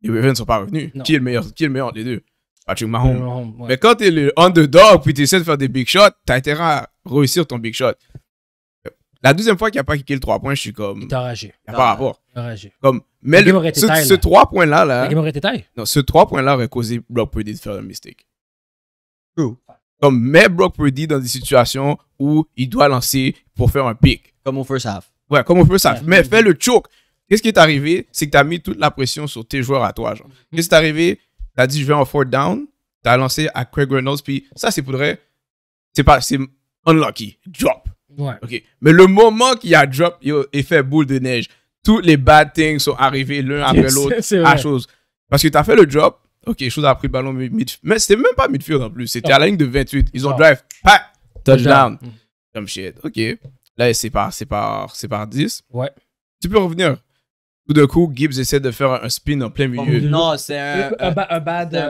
Les Ravens ne sont pas revenus. Qui est le meilleur Qui est le meilleur des deux Patrick Mahomes. Mais quand t'es le underdog, puis t'essaies de faire des big shots, as intérêt à réussir ton big shot. La deuxième fois qu'il a pas kické le 3 points, je suis comme. T'as ragi. Il n'y a pas rapport. Comme, mais le, ce, 3 points-là. Là, Non, ce 3 points-là aurait causé Brock Purdy de faire un mistake. True. Comme, mais Brock Purdy dans des situations où il doit lancer pour faire un pick. Comme au first half. Ouais, comme au first half. mais fais le choke. Qu'est-ce qui est arrivé? C'est que tu as mis toute la pression sur tes joueurs à toi. Genre. Mm-hmm. Qu'est-ce qui est arrivé? Tu as dit, je vais en 4 down. Tu as lancé à Craig Reynolds. Puis ça, c'est pour vrai. C'est pas, c'est unlucky. Drop. OK. Mais le moment qu'il a drop, il fait boule de neige. Tous les bad things sont arrivés l'un après l'autre à chose. Parce que tu as fait le drop, OK, chose a pris le ballon midfield. Mais c'était même pas midfield en plus, c'était ah. à la ligne de 28. Ils ont ah. drive, pat, touchdown. Comme shit. OK. Là, c'est par, par, par 10. Ouais. Tu peux revenir. Tout d'un coup, Gibbs essaie de faire un spin en plein milieu. non, c'est un, euh, un, bad. Euh,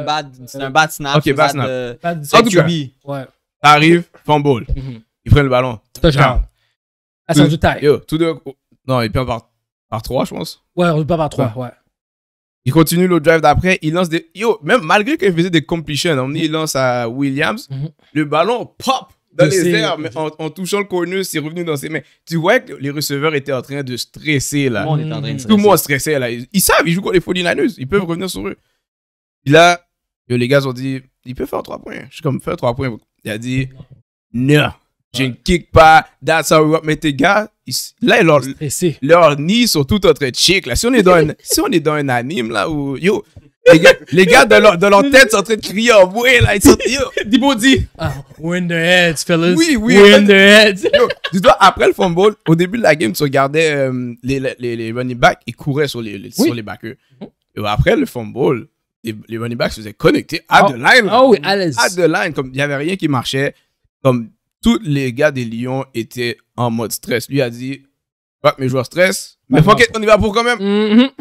un bad, snap. Ok, bad snap. De, euh, bad, arrive, fumble. Mm-hmm. Il prend le ballon. Touchdown. Ah, c'est de taille. Yo, tout oh, Non, il perd par, par 3, je pense. Ouais, on pas par 3, ouais. Il continue le drive d'après, ils lancent des. Yo, même malgré qu'il faisait des completions, il lance à Williams, mhm. le ballon pop dans les airs, en, touchant le corner, c'est revenu dans ses mains. Tu vois que les receveurs étaient en train de stresser là. Tout le monde, en train de mm. Tout là. Ils, savent, ils jouent contre les 49 ils peuvent revenir sur eux. là, les gars ont dit, il peut faire 3 points. Je suis comme, faire 3 points. Il a dit, non. Je ne kick pas. That's how we work. Mais tes gars, là, leurs leur nids sont tout en chic. Là. Si, on est dans si on est dans un anime, là, où, les gars, les gars de, leur, de leur tête sont en train de crier en bouée. là. Ils sont, yo. Dibo dit, ah, win the heads, fellas. Oui, oui. Win the heads. dis après le fumble, au début de la game, tu regardais euh, les, les, les, running backs, ils couraient sur les, sur les backers. Et après le fumble, les, les running backs se faisaient connecter à ah. the line. Oh oui, à À the line. Comme il n'y avait rien qui marchait. Comme tous les gars des Lions étaient en mode stress. Lui a dit, ouais, mes joueurs stress, mais fuck it, on y va pour quand même. Mm-hmm.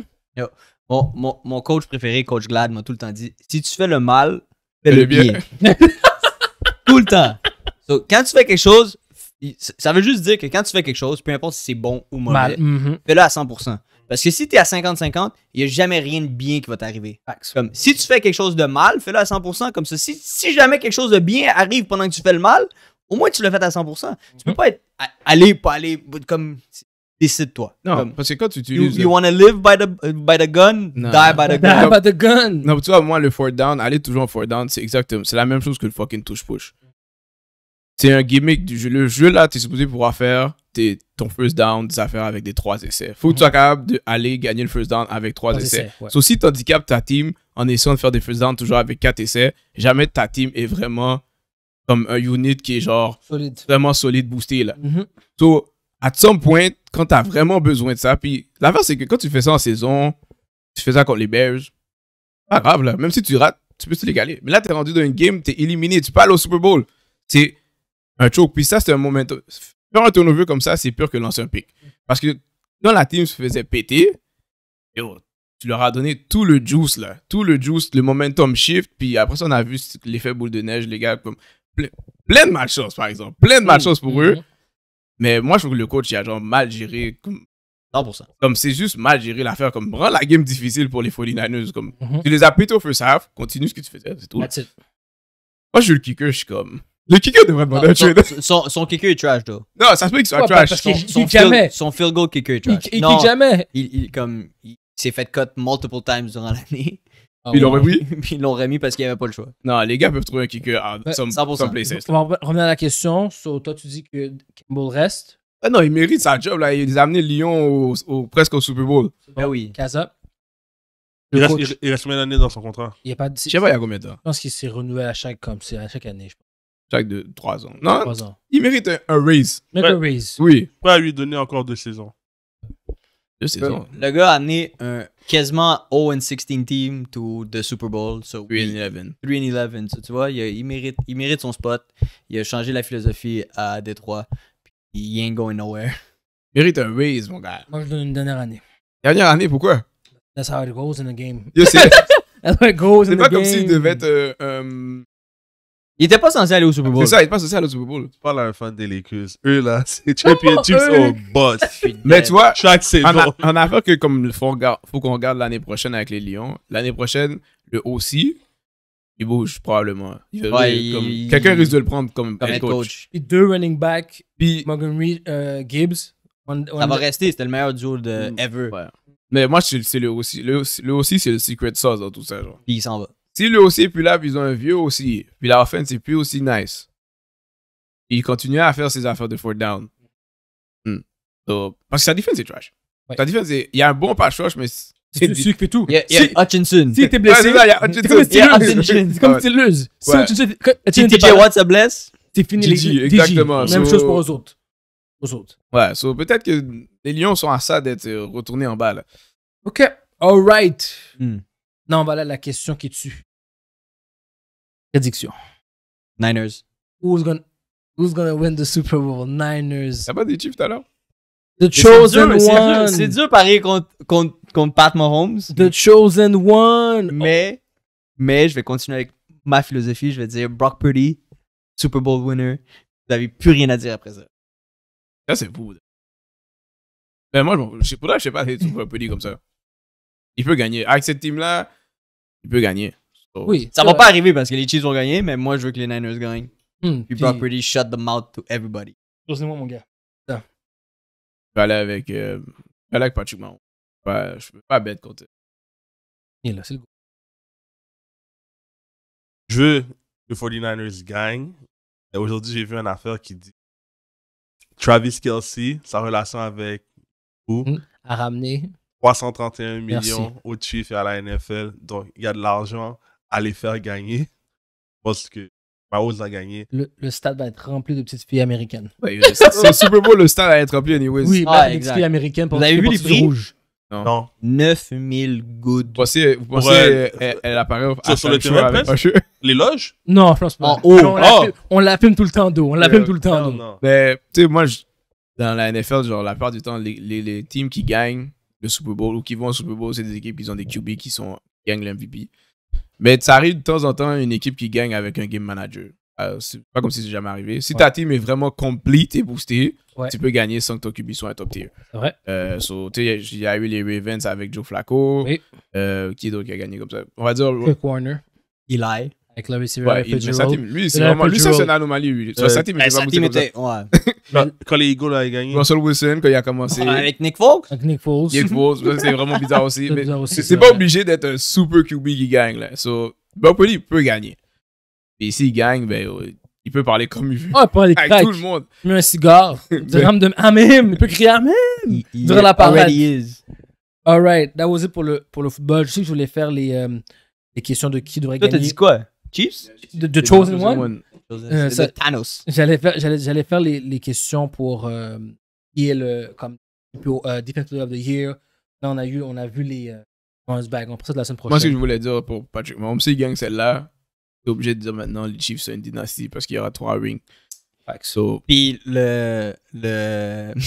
mon, coach préféré, coach Glad, m'a tout le temps dit, si tu fais le mal, fais le, bien. tout le temps. quand tu fais quelque chose, ça veut juste dire que quand tu fais quelque chose, peu importe si c'est bon ou mauvais, mm-hmm. fais-le à 100%. Parce que si tu es à 50-50, il n'y a jamais rien de bien qui va t'arriver. si tu fais quelque chose de mal, fais-le à 100%. Comme ça, si, si, jamais quelque chose de bien arrive pendant que tu fais le mal, au moins tu le fais à 100%. Tu ne Tu peux mhm. pas être aller, pas aller, comme décide-toi. Non, parce que quand tu utilises. You, you want to live by the, by the gun, die by the gun. Die by the gun. Non, tu vois, moi, le four down, aller toujours en four down, c'est exactement, c'est la même chose que le fucking touch push C'est un gimmick du jeu. Le jeu là, tu es supposé pouvoir faire ton first down, des affaires avec des trois essais. Faut que tu sois mhm. capable d'aller gagner le first down avec trois, essais. essais si tu handicapes ta team en essayant de faire des first down toujours avec quatre essais, jamais ta team est vraiment comme un unit qui est genre vraiment solide, boosté là. Mm-hmm. So, à some point, quand tu as vraiment besoin de ça, puis l'avant c'est que quand tu fais ça en saison, tu fais ça contre les Bears, pas grave là, même si tu rates, tu peux te l'égaler. Mais là, tu es rendu dans une game, es éliminé, tu peux aller au Super Bowl. C'est un choke. Puis ça, c'est un moment. Faire un turnover comme ça, c'est pire que lancer un pic. Parce que dans la team se faisait péter, tu leur as donné tout le juice là, tout le juice, le momentum shift, puis après ça on a vu l'effet boule de neige, les gars, comme plein de malchance, par exemple. Plein de mm. malchance pour eux. Mm-hmm. Mais moi, je trouve que le coach, il a genre mal géré. Comme, 100%. Comme c'est juste mal géré l'affaire. Comme rend la game difficile pour les 49ers. Comme, mm-hmm. Tu les as plutôt fait ça, continue ce que tu faisais, c'est tout. Moi, je suis le kicker, je suis comme. Le kicker devrait demander un trade. Son, kicker est trash, though. Non, ça se peut qu'il soit trash. Parce son, il, jamais. son field goal kicker est trash. Il, il, kick jamais. il, comme, il s'est fait cut multiple times durant l'année. Ah ils l'aurait mis. ils l'auraient mis parce qu'il n'y avait pas le choix. Non, les gars peuvent trouver un kicker à 100%. Ben, On va revenir à la question. toi, tu dis que Campbell reste. Ah non, il mérite sa job. Là. Il a amené Lyon au, presque au Super Bowl. Ben oui. Casa. Il reste, il, reste, combien d'années dans son contrat il y a pas sais pas, il y a combien de temps. Je pense qu'il s'est renouvelé à chaque, comme, à chaque année. Je pense. Chaque deux, trois ans. Non, Trois ans. il mérite un, raise. Mais un raise. Oui. Pourquoi lui donner encore deux saisons Deux saisons. Le gars a amené un quasiment 0-16 team to the Super Bowl. So 3-11. 3-11. So, tu vois, il, mérite, il mérite son spot. Il a changé la philosophie à Détroit. Il ain't going nowhere. Il mérite un raise, mon gars. Moi, je donne une dernière année. Dernière année, pourquoi? That's how it goes in the game. Yes. That's how it goes in the game. C'est pas comme s'il devait être euh, um, il était pas censé aller au Super Bowl. C'est ça, il était pas censé aller au Super Bowl. Tu parles à un fan des Lakers. Eux, là, c'est championships au boss. Mais tu vois, chaque saison. En affaire que, comme, faut, faut qu'on regarde l'année prochaine avec les Lions. L'année prochaine, le aussi, il bouge probablement. Quelqu'un risque de le prendre comme, comme coach. Puis deux running backs, puis Montgomery, euh, Gibbs. On, on ça va rester, c'était le meilleur duo de mm. ever. Mais moi, c'est le aussi. Le, le aussi, c'est le secret sauce dans tout ça. Genre. Puis il s'en va. Si le aussi est plus là, puis ils ont un vieux aussi, puis la offense est plus aussi nice. Il continue à faire ses affaires de fourth down. Hmm. parce que sa défense est trash. Il y a un bon pass rush, mais. C'est du sucre et tout. Il Hutchinson. Si t'es blessé, il y a Hutchinson. C'est comme tu Si TJ Watt se blesse, t'es fini les Exactement. Même chose pour les autres. autres. Ouais, peut-être que les Lions sont à ça d'être retournés en bas. Là. Ok. All right. Hmm. Non, voilà la question qui tue. Prédiction. Niners. Who's gonna, who's gonna win the Super Bowl? Niners. T'as pas des Chiefs tout à l'heure? The Chosen One. C'est dur, parier contre, contre, contre, Pat Mahomes. The Chosen One. Mais, mais je vais continuer avec ma philosophie. Je vais dire Brock Purdy, Super Bowl winner. Vous n'avez plus rien à dire après ça. Ça, c'est fou. Mais ben, moi, je, ne je sais pas, c'est Brock Purdy comme ça il peut gagner. Avec cette team-là, il peut gagner. Oui, ça va pas arriver parce que les Chiefs vont gagner, mais moi, je veux que les Niners gagnent. Mm, puis, Property shut the mouth to everybody. Posez-moi, mon gars. Ça. Je vais aller avec, euh, aller avec Patrick Mahomes. Ouais, je peux pas bête contre. Il est là, c'est le goût. Je veux que les 49ers gagnent. Et Aujourd'hui, j'ai vu une affaire qui dit Travis Kelsey, sa relation avec où A hmm, À ramener. 331 millions au Chief et à la NFL. Donc, il y a de l'argent à les faire gagner parce que Mahomes a gagné. Le, stade va être rempli de petites filles américaines. Ouais, c'est Super Bowl, le stade va être rempli, anyways. Oui, ah, des filles américaines pour vu les prix rouges. Non. 9000 good. Vous pensez, vous pensez euh, euh, elle, apparaît sur le terrain Les loges Non, franchement. On, la, ah. filme tout le temps d'eau. On la euh, filme tout le temps d'eau. Mais, ben, tu sais, moi, dans la NFL, genre, la plupart du temps, les teams qui gagnent, le Super Bowl ou qui vont au Super Bowl, c'est des équipes qui ont des QB qui sont qui gagnent l'MVP. Mais ça arrive de temps en temps une équipe qui gagne avec un game manager. c'est pas comme si c'est jamais arrivé. Si ta team est vraiment complete et boostée, tu peux gagner sans que ton QB soit un top tier. Euh, il y a eu les Ravens avec Joe Flacco. Euh, qui d'autre qui a gagné comme ça On va dire. Warner. Eli avec le receiver lui, c'est vraiment, lui, ça, c'est une anomalie, lui. Euh, Satim, c'est Satim était, ouais. Bah, quand les Eagles ont gagné. Russell Wilson, quand il a commencé. avec Nick Foles. Avec Nick Foles. Nick Foles, c'est vraiment bizarre aussi. c'est pas obligé d'être un super QB qui gagne, là. So, Broccoli, il peut gagner. Et s'il gagne, ben, euh, il peut parler comme il veut. Ouais, ah, parler Avec crack. tout le monde. Il met un cigare. ram de amen Il peut crier amen Durant la parade. All right. That was it pour le, pour le football. Je sais que je voulais faire les, euh, les questions de qui devrait gagner. Toi, t'as dit quoi? Chiefs? The, Chosen, One? C'est euh, Thanos. J'allais faire, les, questions pour euh, qui est le comme, pour euh, of the Year. Là, on a, vu les. on Bag. on passe ça la semaine prochaine. Moi, ce que je voulais dire pour Patrick Mahomes, s'il gagne celle-là, t'es obligé de dire maintenant les Chiefs sont une dynastie parce qu'il y aura trois rings. Puis le. le...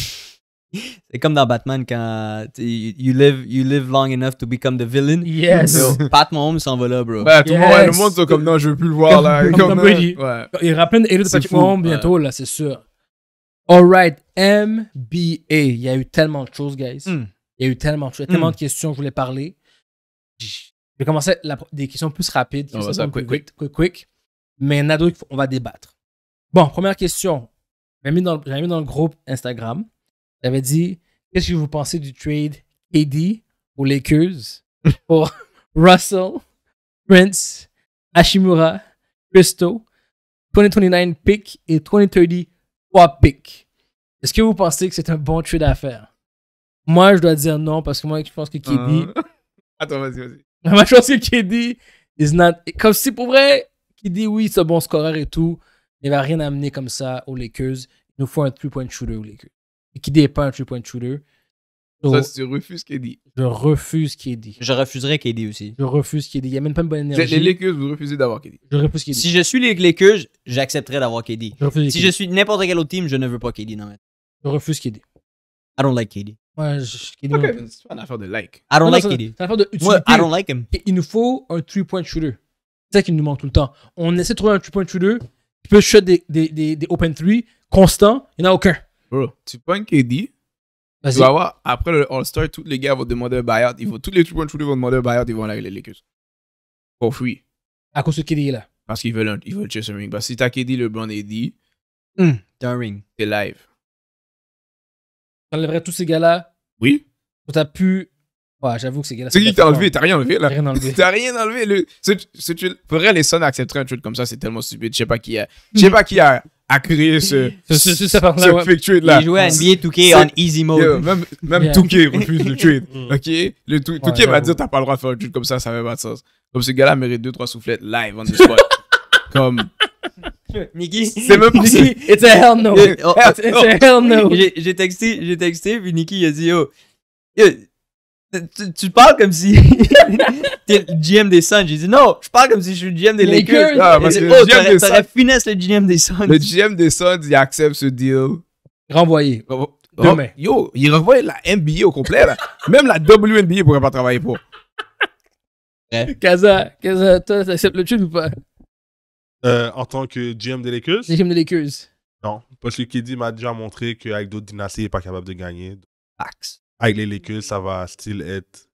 c'est comme dans Batman quand you live, you live long enough to become the villain. Yes. Pat Mahomes s'en va là, bro. tout le monde, le comme non, je veux plus le voir là. Comme, comme, euh, Ouais. Il y aura de de Mahomes bientôt là, c'est sûr. Alright, MBA. Il y a eu tellement de choses, guys. Hmm. Il y a eu tellement de choses. Il tellement hmm. de questions que je voulais parler. Je vais commencer des questions plus rapides. Ah ça, quick, quick, quick, Mais il y en qu'on va débattre. Bon, première question. J'ai mis, mis dans le groupe Instagram. J'avais dit Qu'est-ce que vous pensez du trade KD aux Lakers pour Russell, Prince, Hashimura, Crystal, 2029 pick et 2030 3 pick Est-ce que vous pensez que c'est un bon trade à faire Moi, je dois dire non parce que moi, je pense que KD. Euh, attends, vas-y, vas-y. Moi, je pense que KD is not. Comme si pour vrai, KD, oui, c'est un bon scoreur et tout. Il va rien amener comme ça aux Lakers. Il nous faut un 3-point shooter aux Lakers. Kiddy n'est pas un three-point shooter. Ça, tu refuses KD. Je refuse KD. Je refuserais KD aussi. Je refuse KD. Il n'y a même pas une bonne énergie. Les Lakers, vous refusez d'avoir KD. Je refuse KD. Si je suis les Lakers, j'accepterais d'avoir KD. si je suis n'importe quel autre team, je ne veux pas KD. Non, mais... Je refuse KD. I don't like KD. je, KD. C'est pas une affaire de like. I don't like C'est une affaire de I don't like him. Il nous faut un three-point shooter. C'est ça qui nous manque tout le temps. On essaie de trouver un three-point shooter qui peut shooter des, des, des, open three constants. Il n'y en a aucun. Bro, tu pognes KD. Tu vas voir, après le All-Star, tous les gars vont demander un buyout. Ils vont, mm. tous les trois vont demander un buyout. Ils vont aller les Lakers. Pour free. À cause de KD là. Parce qu'ils veulent, ils veulent un ring. Parce que si t'as KD, le et D, mm, t'as un ring. T'es live. T'enlèverais tous ces gars là. Oui. T'as pu Ouais, j'avoue que c'est gars. C'est qui t'a enlevé, t'as rien enlevé là. Rien enlevé. t'as rien enlevé. Le... Ce, Pour rien les sons accepter un truc comme ça, c'est tellement stupide. Je sais pas qui a. Je sais pas qui a, créé ce, ce, ce, fake trade là. Il jouait à NBA 2K en easy mode. même même 2K refuse le trade. Mm. Ok? Le 2 va dire t'as pas le droit de faire un truc comme ça, ça même pas de sens. Comme ce gars-là mérite 2-3 soufflettes live on the spot. comme. niki c'est même plus it's a hell no. Oh, it's a hell no. J'ai texté, j'ai texté, puis Niki a dit, oh, tu, parles comme si t'es le GM des Suns. J'ai dit non, je parle comme si je suis le GM des Lakers. Ah, le GM finesse le GM des Suns. Le GM des Suns, il accepte ce deal. Renvoyé. Oh, oh, yo, il renvoie la NBA au complet. Même la WNBA pourrait pas travailler pour. Kaza, Kaza, toi, t'acceptes le truc ou pas euh, En tant que GM des Lakers GM des Lakers. Non, parce que KD m'a déjà montré qu'avec d'autres dynasties, il n'est pas capable de gagner. Axe avec les Lakers, ça va still être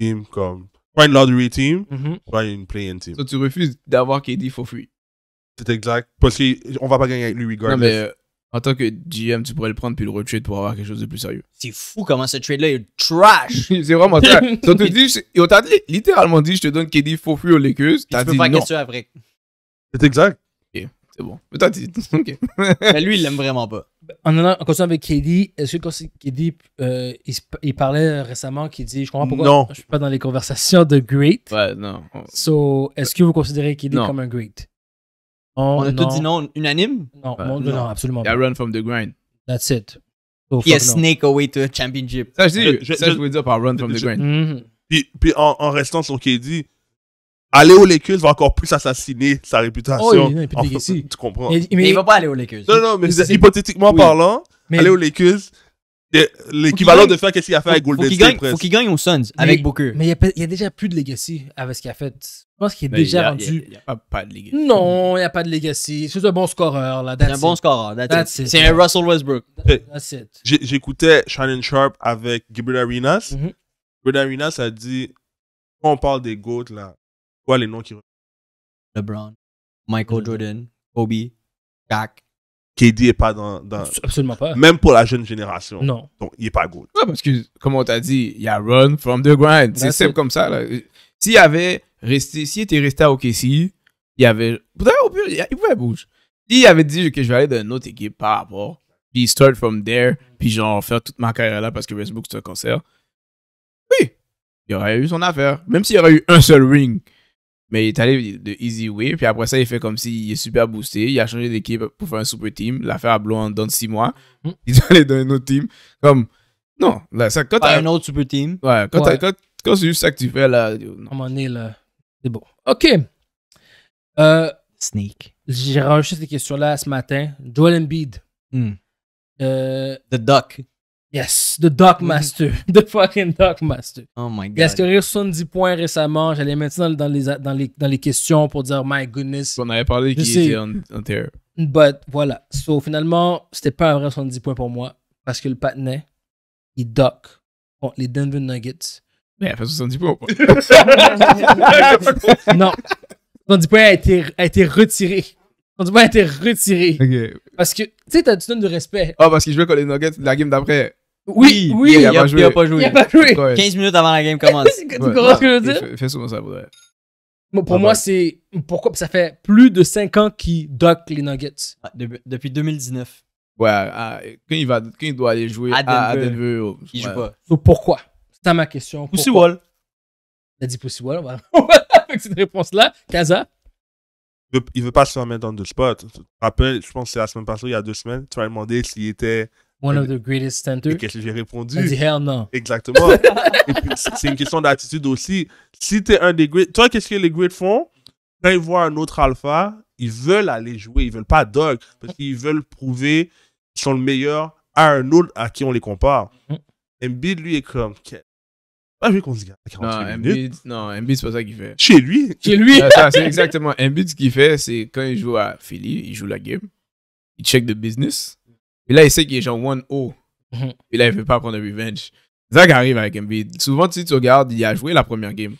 team comme pas une lottery team, mm -hmm. pas une play-in team. Donc, tu refuses d'avoir KD for free. C'est exact. Parce qu'on va pas gagner avec lui regardless. Non, mais euh, en tant que GM, tu pourrais le prendre puis le retrade pour avoir quelque chose de plus sérieux. C'est fou comment ce trade-là est trash. c'est vraiment trash. tu as dit, littéralement dit, je te donne KD for free aux Lakers. tu peux dit pas non. avec. C'est exact. C'est bon. Mais toi, tu. OK. Mais ben, lui, il l'aime vraiment pas. En, en, continuant avec KD, est-ce que KD, euh, il, il, parlait récemment qu'il dit Je comprends pourquoi non. je suis pas dans les conversations de great. Ouais, non. So, est-ce que vous considérez KD comme un great On, on a tous dit non unanime Non, non, absolument pas. I run from the grind. That's it. Oh, so, Puis snake away to a championship. Ça, je, voulais dire par run from the grind. Mhm. Puis, puis en, en, restant sur KD, aller au Lakers va encore plus assassiner sa réputation. Oh, en Tu comprends. Mais, il ne il va pas aller au Lakers. Non, non, mais hypothétiquement parlant, aller au Lakers, l'équivalent de faire qu'est-ce qu'il a fait avec Golden State. Gagne, faut qu'il gagne aux Suns avec Booker. Mais il n'y a, déjà plus de legacy avec ce qu'il a fait. Je pense qu'il est déjà rendu. Il n'y a, pas de legacy. Non, il n'y a pas de legacy. C'est un bon scoreur. C'est un bon scoreur. C'est un Russell Westbrook. J'écoutais Shannon Sharp avec Gilbert Arenas. Mm-hmm. Arenas a dit quand on parle des GOAT, là, quoi les noms qui LeBron, Michael mm-hmm. Jordan, Kobe, Jack, KD est pas dans, Absolument pas. Même pour la jeune génération. Non. Donc, il est pas good. Ouais, parce que, comme on t'a dit, il y a run from the grind. C'est simple comme ça. S'il avait resté, s'il était resté à OKC, il y avait. il pouvait bouger. S'il avait dit que je vais aller dans une autre équipe par rapport, puis start from there, puis genre faire toute ma carrière là parce que Westbrook c'est un cancer, oui, il aurait eu son affaire. Même s'il y aurait eu un seul ring. Mais il est allé de Easy Way, puis après ça, il fait comme s'il est super boosté. Il a changé d'équipe pour faire un super team. L'affaire à en dans 6 mois. Hmm. Il doit aller dans un autre team. Comme, non. Là, ça, quand un autre super team. Ouais, quand, ouais. Quand, c'est juste ça que tu fais, là. À un moment là, c'est bon. OK. Euh, Sneak. J'ai enregistré ces questions-là ce matin. Joel Embiid. Mm. Euh, The Duck. Yes, The Doc mhm. Master. The fucking Doc Master. Oh my god. Gasquerie 70 points récemment. J'allais mettre ça dans les, dans, les, dans les questions pour dire my goodness. On avait parlé qu'il était en, en terre. But voilà. So finalement, c'était pas un vrai 70 points pour moi parce que le patinet, il doc contre les Denver Nuggets. Mais il a fait 70 points ou pas? non. 70 points a été, a été retiré. point a été retiré. Parce que, tu sais, tu donnes du respect. Ah, oh, parce qu'il jouait que les Nuggets la game d'après. Oui, oui, il, il, pas joué. il a, pas joué. 15 minutes avant la game commence. tu comprends ce que je veux dire? Fais, souvent ça, ça pour moi, ah c'est. Pourquoi? Ça fait plus de 5 ans qu'il dock les Nuggets. depuis 2019. Ouais, quand, il va, quand il doit aller jouer à Denver, à joue pas. pourquoi? C'est ma question. Pussy Wall. T'as dit Pussy Wall, Avec cette réponse-là, Kaza. Il veut, veut pas se remettre dans deux spots. Je je pense que c'est la semaine passée, il y a deux semaines, tu m'as demandé s'il était One greatest centers. Et qu'est-ce que j'ai répondu? hell no. Exactement. c'est une question d'attitude aussi. Si t'es un des greats, toi, qu'est-ce que les greats font? Quand ils voient un autre alpha, ils veulent aller jouer. Ils veulent pas dog parce qu'ils veulent prouver qu'ils sont le meilleur à un autre à qui on les compare. Mm. Embiid, lui, est comme. pas je vais qu'on se gagne. Non, Embiid, non, Embiid, c'est pas ça qu'il fait. Chez lui. Chez lui. Ah, c'est exactement. Embiid, ce qu'il fait, c'est quand il joue à Philly, il joue la game, il check the business et là, il sait qu'il est genre 1-0. Mhm. Et là, il veut pas prendre un revenge. C'est ça qui arrive avec MB. Souvent, si tu regardes, il a joué la première game.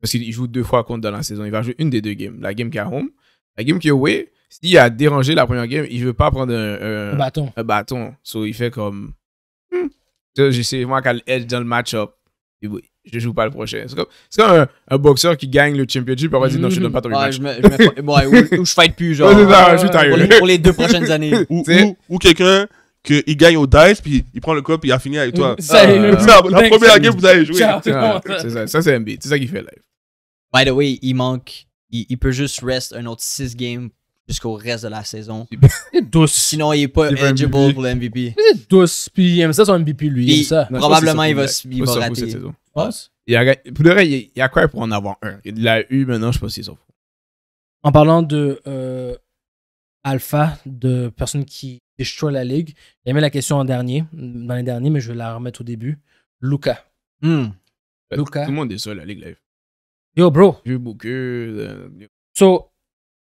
Parce qu'il joue deux fois contre dans la saison. Il va jouer une des deux games. La game qui est à home, la game qui est away. S'il a dérangé la première game, il veut pas prendre un, un bâton. Un bâton. So, il fait comme. Hmm. sais, moi, qu'à est dans le match-up je joue pas le prochain. C'est comme, comme un, boxeur qui gagne le championship, et mm va dit non, je ne donne pas ton ah, match. Je ou, je fight plus, genre. Euh, pour, les, deux prochaines années. ou, ou, quelqu'un qui gagne au dice, puis il prend le coup et il a fini avec toi. Mm, ah. Ça, la première game que vous avez joué. Ah, c'est ça, ça c'est MB. C'est ça qui fait live. By the way, il manque. Il, peut juste rester un autre 6 games jusqu'au reste de la saison. douce. Sinon, il n'est pas eligible pour le MVP. C'est douce. Puis il aime ça son MVP, lui. Il ça. Probablement, il va, il va rater. Il y pour il y a quoi pour en avoir un Il y a eu maintenant, je sais pas En parlant de euh, Alpha, de personnes qui détruit la ligue, j'ai mis la question en dernier, dans les derniers, mais je vais la remettre au début. Luca. Hmm. Tout le monde est seul la ligue live. Yo, bro. Vu beaucoup. Euh, so,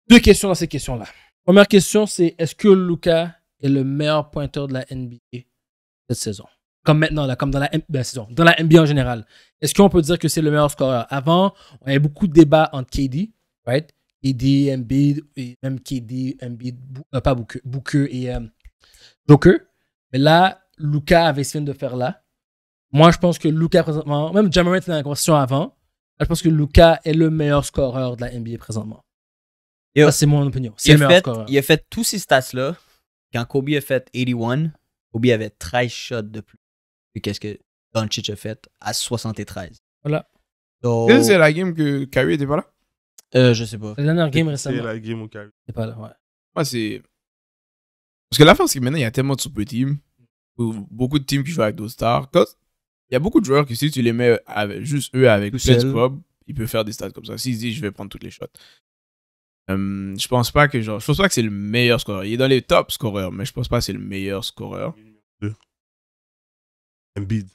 deux questions dans ces questions-là. Première question, c'est est-ce que Luca est le meilleur pointeur de la NBA cette saison comme maintenant, là, comme dans la, ben, dans la NBA en général, est-ce qu'on peut dire que c'est le meilleur scoreur Avant, on avait beaucoup de débats entre KD, right? KD, Embiid, et même KD, Embiid, euh, pas Booker, et euh, Joker. Mais là, Luca avait essayé de faire là. Moi, je pense que Luca, présentement, même Jamarit était dans la conversation avant, je pense que Luca est le meilleur scoreur de la NBA présentement. Ça, c'est mon opinion. Il a fait tous ces stats-là. Quand Kobe a fait 81, Kobe avait 13 shots de plus qu'est-ce que Doncic a fait à 73. Voilà. Donc, c'est la game que Kyrie était pas là euh, Je sais pas. La dernière game récemment. C'est la game où Kyrie. C'est pas là, ouais. Moi, c'est. Parce que la fin c'est que maintenant, il y a tellement de super teams. Beaucoup de teams qui jouent avec d'autres stars. Il y a beaucoup de joueurs qui, si tu les mets juste eux avec plein de ils peuvent faire des stats comme ça. S'ils disent, je vais prendre toutes les shots. Euh, je pense pas que genre, je pense pas que c'est le meilleur scoreur. Il est dans les top scoreurs, mais je pense pas que c'est le meilleur scoreur. Embiid.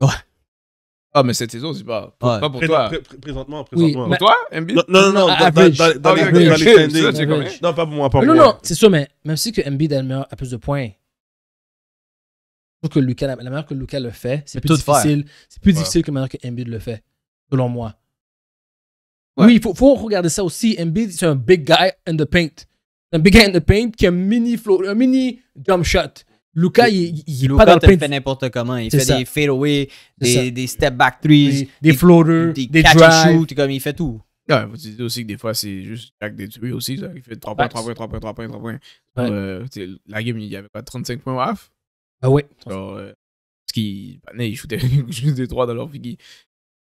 Ouais. Ah, mais cette saison, c'est pas, pour, pas pour toi. présentement, présentement. Pour toi, Embiid Non, non, non, dans- dans- ah, les ok, dans les Non, pas pour moi, pas pour non, moi. non, c'est sûr, mais même si que Embiid a, meilleur- a plus de points, je trouve que Lucas, la, la manière que Lucas le fait, c'est plus difficile. C'est plus difficile que la manière que Embiid le fait, selon moi. Oui, il faut, faut regarder ça aussi. Embiid, c'est un big guy in the paint. Un big guy in the paint qui a un mini, flo, un mini jump shot. Luca, il, il est pas dans fait n'importe comment. Il fait des fadeaways, des, des step back threes, des, floaters, des, des catch drive. shoot, comme il fait tout. Ouais, vous dites aussi que des fois, c'est juste Jack détruit aussi. Il fait 3 points, 3 points, 3 points, 3 points, 3 points. Ouais. Euh, la game, il n'y avait pas 35 points au Ah ouais. Alors, euh, parce qu'il il juste des 3 dans leur figure.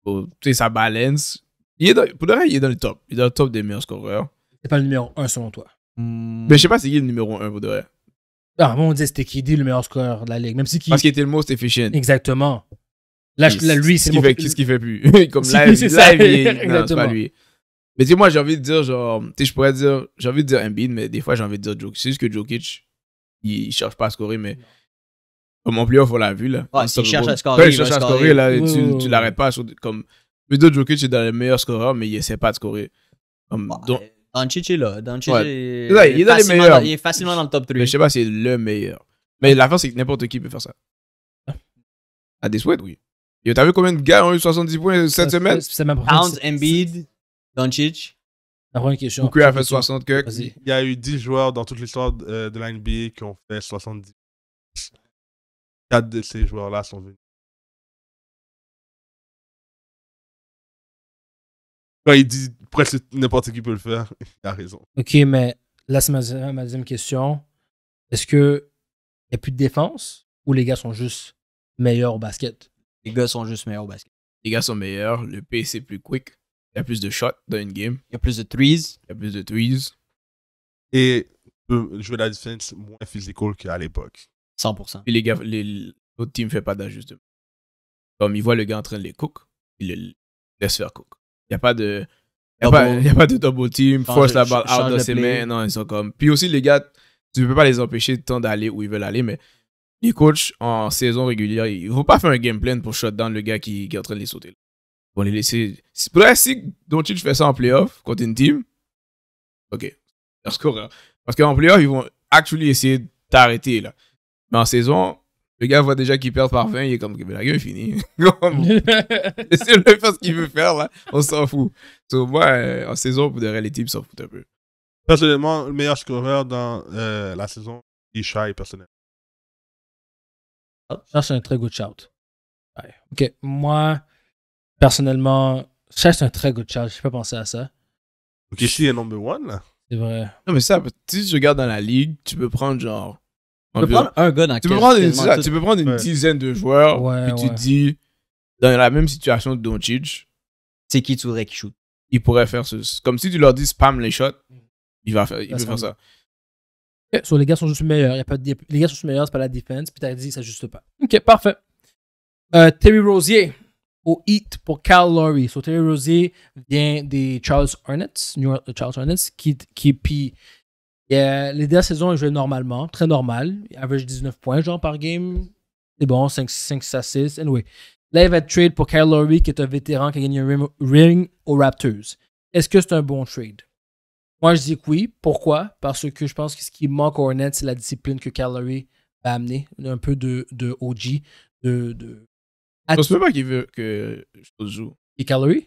tu sais, ça balance. pour le reste, il est dans le top. Il est dans le top des meilleurs scoreurs. C'est pas le numéro 1 selon toi. Mais hmm. ben, je sais pas si il est le numéro 1 pour de vrai. Ah, on disait c'était dit le meilleur scoreur de la ligue. Même si qui... Parce qu'il était le most efficient. Exactement. Là, lui, c'est ce, qui fait, ce qui fait plus. Comme là, live, live il c'est pas lui. Mais dis moi, j'ai envie de dire, genre, tu je pourrais dire, j'ai envie de dire Embiid, mais des fois, j'ai envie de dire Jokic. C'est juste que Jokic, il, ne cherche pas à scorer, mais comme en playoff, on l'a vu, là. Ouais, il cherche à scorer. Quand il cherche à scorer, là, tu, tu l'arrêtes pas. Sur, comme, mais Jokic est dans les meilleurs scoreurs, mais il essaie pas de scorer. donc, Doncic est là. Doncic il est, dans il est facilement dans le top 3. Mais je sais pas si c'est le meilleur. Mais la force, c'est que n'importe qui peut faire ça. À des souhaits, oui. t'as vu combien de gars ont eu 70 points cette semaine? C'est ma Towns, Embiid, Doncic. La première question. Booker a fait 60 que. Il y a eu 10 joueurs dans toute l'histoire de, euh, de la NBA qui ont fait 70. 4 de ces joueurs-là sont venus. Quand il dit presque n'importe qui peut le faire. Il a raison. Ok, mais là, c'est ma, deuxième question. Est-ce qu'il n'y a plus de défense ou les gars sont juste meilleurs au basket Les gars sont juste meilleurs au basket. Les gars sont meilleurs, le P.C. est plus quick. Il y a plus de shots dans une game. Il y a plus de threes. Il y a plus de threes. Et peut jouer la défense moins physical qu'à l'époque. 100%. Et les gars, l'autre team fait pas d'ajustement. Comme il voit le gars en train de les cook, il le laisse faire cook. Il n'y a pas de il n'y ah a, pas de double team, force la balle out de ses mains. Non, ils sont comme. Puis aussi, les gars, tu ne peux pas les empêcher tant d'aller où ils veulent aller, mais les coachs en saison régulière, ils ne vont pas faire un game plan pour shut down le gars qui, qui est en train de les sauter. Ils vont les laisser. Pour la si tu fais ça en playoff contre une team, ok. Hein. Parce qu'en playoff, ils vont actually essayer de t'arrêter. là. Mais en saison, le gars voit déjà qu'il perd par 20, il est comme, la gueule est finie. Laissez le faire ce qu'il veut faire, là. On s'en fout. moi, euh, en saison, pour de les teams s'en foutent un peu. Personnellement, le meilleur scoreur dans euh, la saison, Shy personnellement. Ah, ça, c'est un très good shout. Ok, moi, personnellement, Shai, c'est un très good shout. J'ai pas pensé à ça. Ok, je suis number one, là. C'est vrai. Non, mais ça, si tu regardes dans la ligue, tu peux prendre genre tu peux prendre un tu peux prendre une, dizaine de joueurs et tu te dis dans la même situation de Doncic c'est qui tu voudrais qu'il shoot il pourrait faire ce comme si tu leur dis spam les shots il va faire il peut faire ça so, les gars sont juste meilleurs y a pas les gars sont juste meilleurs c'est pas la défense puis t'as dit ça juste pas ok parfait euh, Terry Rosier au hit pour Cal Lowry. So, Terry Rosier vient des Charles Hornets, New York Charles Hornets, qui, qui puis euh, les dernières saisons, il jouait normalement, très normal. Il average 19 points, genre, par game. C'est bon, 5, 5, 6 6. Anyway. Là, il va trade pour Kyle Lowry, qui est un vétéran qui a gagné un ring, aux Raptors. Est-ce que c'est un bon trade? Moi, je dis que oui. Pourquoi? Parce que je pense que ce qui manque au Hornets, c'est la discipline que Kyle va amener. Un peu de, de OG, de. de... Je sais pas qu'il veut que je joue. Et Kyle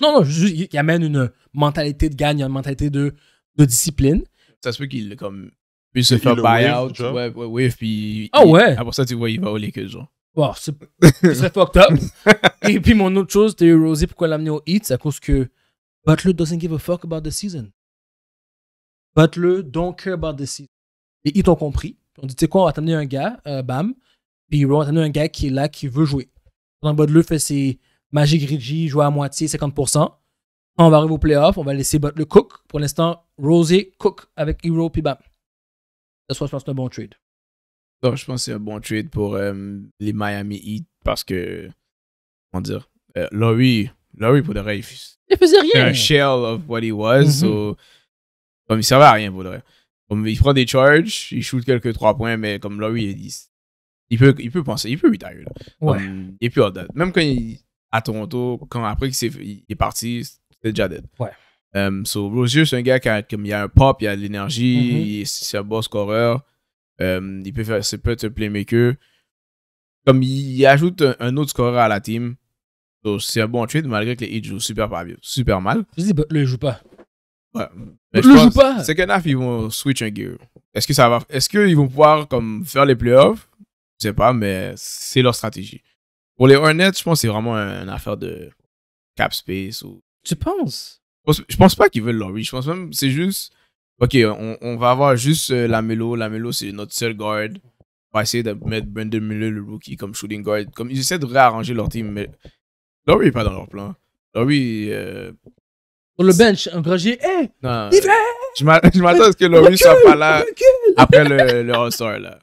Non, non, il amène une mentalité de gagne, une mentalité de discipline ça se peut qu'il comme puisse se faire buy-out. Ouais, ouais, ouais, puis... Ah oh, ouais? Après ça, tu vois, il va au Lakers, genre. Wow, c'est... fucked up. Et puis, mon autre chose, eu Rosie, pourquoi l'amener au Heat? C'est à cause que Butler doesn't give a fuck about the season. Butler don't care about the season. Les Heat ont compris. On dit, tu sais quoi, on va t'amener un gars, euh, bam, puis on va t'amener un gars qui est là, qui veut jouer. Pendant Butler fait ses Magic Reggie, joue à moitié, 50%. On va arriver au playoff, on va laisser le Cook. Pour l'instant, Rosie Cook avec Hero, puis bam. Ça soit, je pense que c'est un bon trade. Non, je pense que c'est un bon trade pour euh, les Miami Heat parce que, comment dire, Larry, euh, Laurie, Laurie, pour de vrai, il, il faisait rien. un shell of what he was. Mm -hmm. so, il servait à rien pour de vrai. Comme il prend des charges, il shoot quelques trois points, mais comme Laurie, il, il, peut, il peut penser, il peut retire. Et Ouais. Comme, il est Même quand il à Toronto, quand après qu'il est, parti, c'est déjà dead. Ouais. Um, so, Rosier, c'est un gars qui a, comme, il a un pop, il a de l'énergie, mhm. c'est un bon scoreur. Um, il peut faire, c'est peut être un playmaker. Comme il, ajoute un, autre scoreur à la team. Donc, c'est un bon trade, malgré que les Heat jouent super, super mal. Je dis, le joue pas. Ouais. le joue pas. C'est qu'un ils vont switch un gear. Est-ce que ça va, est-ce qu'ils vont pouvoir, comme, faire les playoffs? Je sais pas, mais c'est leur stratégie. Pour les Hornets, je pense que c'est vraiment une affaire de cap space ou pense Je pense pas qu'ils veulent Laurie. Je pense même c'est juste. Ok, on, va avoir juste euh, la Lamelo, c'est notre seul guard. On va essayer de mettre Brandon Miller, le rookie, comme shooting guard. Comme ils essaient de réarranger leur team, mais Laurie est pas dans leur plan. Laurie. Euh... le bench, un granger. Je m'attends à ce que Laurie soit pas là après le, le là.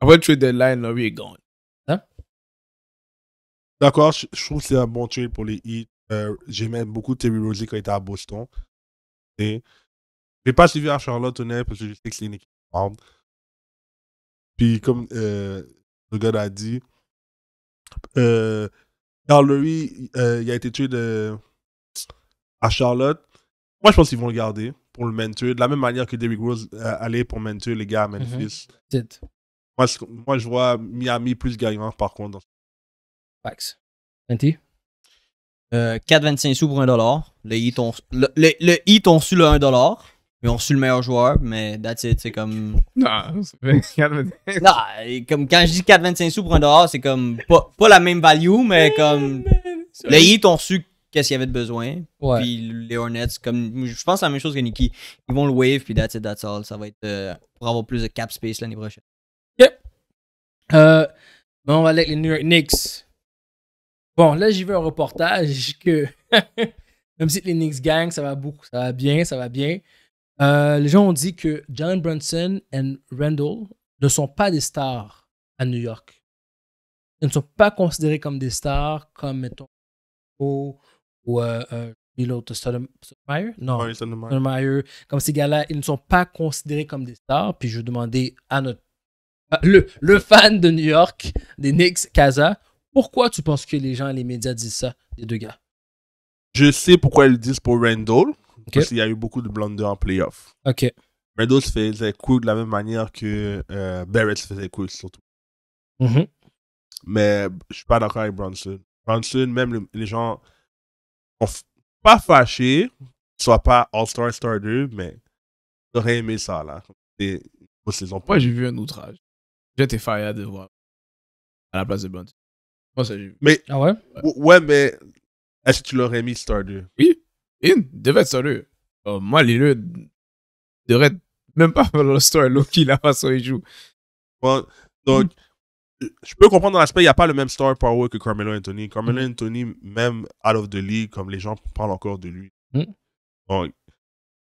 Après le trade deadline, Laurie est gone. Hein? D'accord, je, trouve que c'est un bon trade pour les Heat. Euh, j'aimais beaucoup Terry Rozier quand il était à Boston. Et j'ai pas suivi à Charlotte parce que je sais que c'est une équipe grande. Puis comme euh, le gars l'a dit, euh, il a été tué à Charlotte. Moi, je pense qu'ils vont le garder pour le mentor, de la même manière que Derrick Rose allait pour mentor les gars à mhm. Memphis. moi, je, moi, je vois Miami plus gagnant, par contre. Facts. Anti? 4,25 euh, sous pour 1$. dollar. le, Heat ont su le 1$. Ils ont su le meilleur joueur, mais that's it, c'est comme. Non, comme quand je dis 4,25 sous pour 1$, c'est comme pas, la même value, mais comme. Les Heat ont su qu'est-ce qu'il y avait de besoin. Puis les Hornets, comme. Je pense la même chose que Nikki. Ils vont le wave, puis that's it, that's all. Ça va être euh, pour avoir plus de cap space l'année prochaine. Yep. Euh, bon, on va aller avec les New York Knicks. Bon, là, j'ai vais un reportage que même si les Knicks gang, ça va beaucoup, ça va bien, ça va bien. Euh, les gens ont dit que John Brunson et Randall ne sont pas des stars à New York. Ils ne sont pas considérés comme des stars, comme, mettons, ou, ou euh, Non, Comme ces gars-là, ils ne sont pas considérés comme des stars. Puis je demandais à notre le, le fan de New York, des Knicks, casa. Pourquoi tu penses que les gens, les médias disent ça, les deux gars Je sais pourquoi ils disent pour Randall. Parce qu'il y a eu beaucoup de blunders en playoff. OK. Randall se faisait cool de la même manière que euh, Barrett se faisait cool, surtout. Mm-hmm. Mais je suis pas d'accord avec Bronson. Bronson, même les gens sont pas fâchés, soit pas All-Star Starter, mais j'aurais aimé ça, là. Moi, j'ai vu un outrage. J'étais fire de voir à la place de Bronson mais, ah ouais? mais est-ce que tu l'aurais mis Stardew? Oui, il devait être star 2. moi, Lilleux devrait même pas faire le Star Loki la façon il joue. Bon, donc, hmm. je peux comprendre dans l'aspect, il n'y a pas le même Star Power que Carmelo Anthony. Carmelo hmm. Anthony, même out of the league, comme les gens parlent encore de lui. Hmm.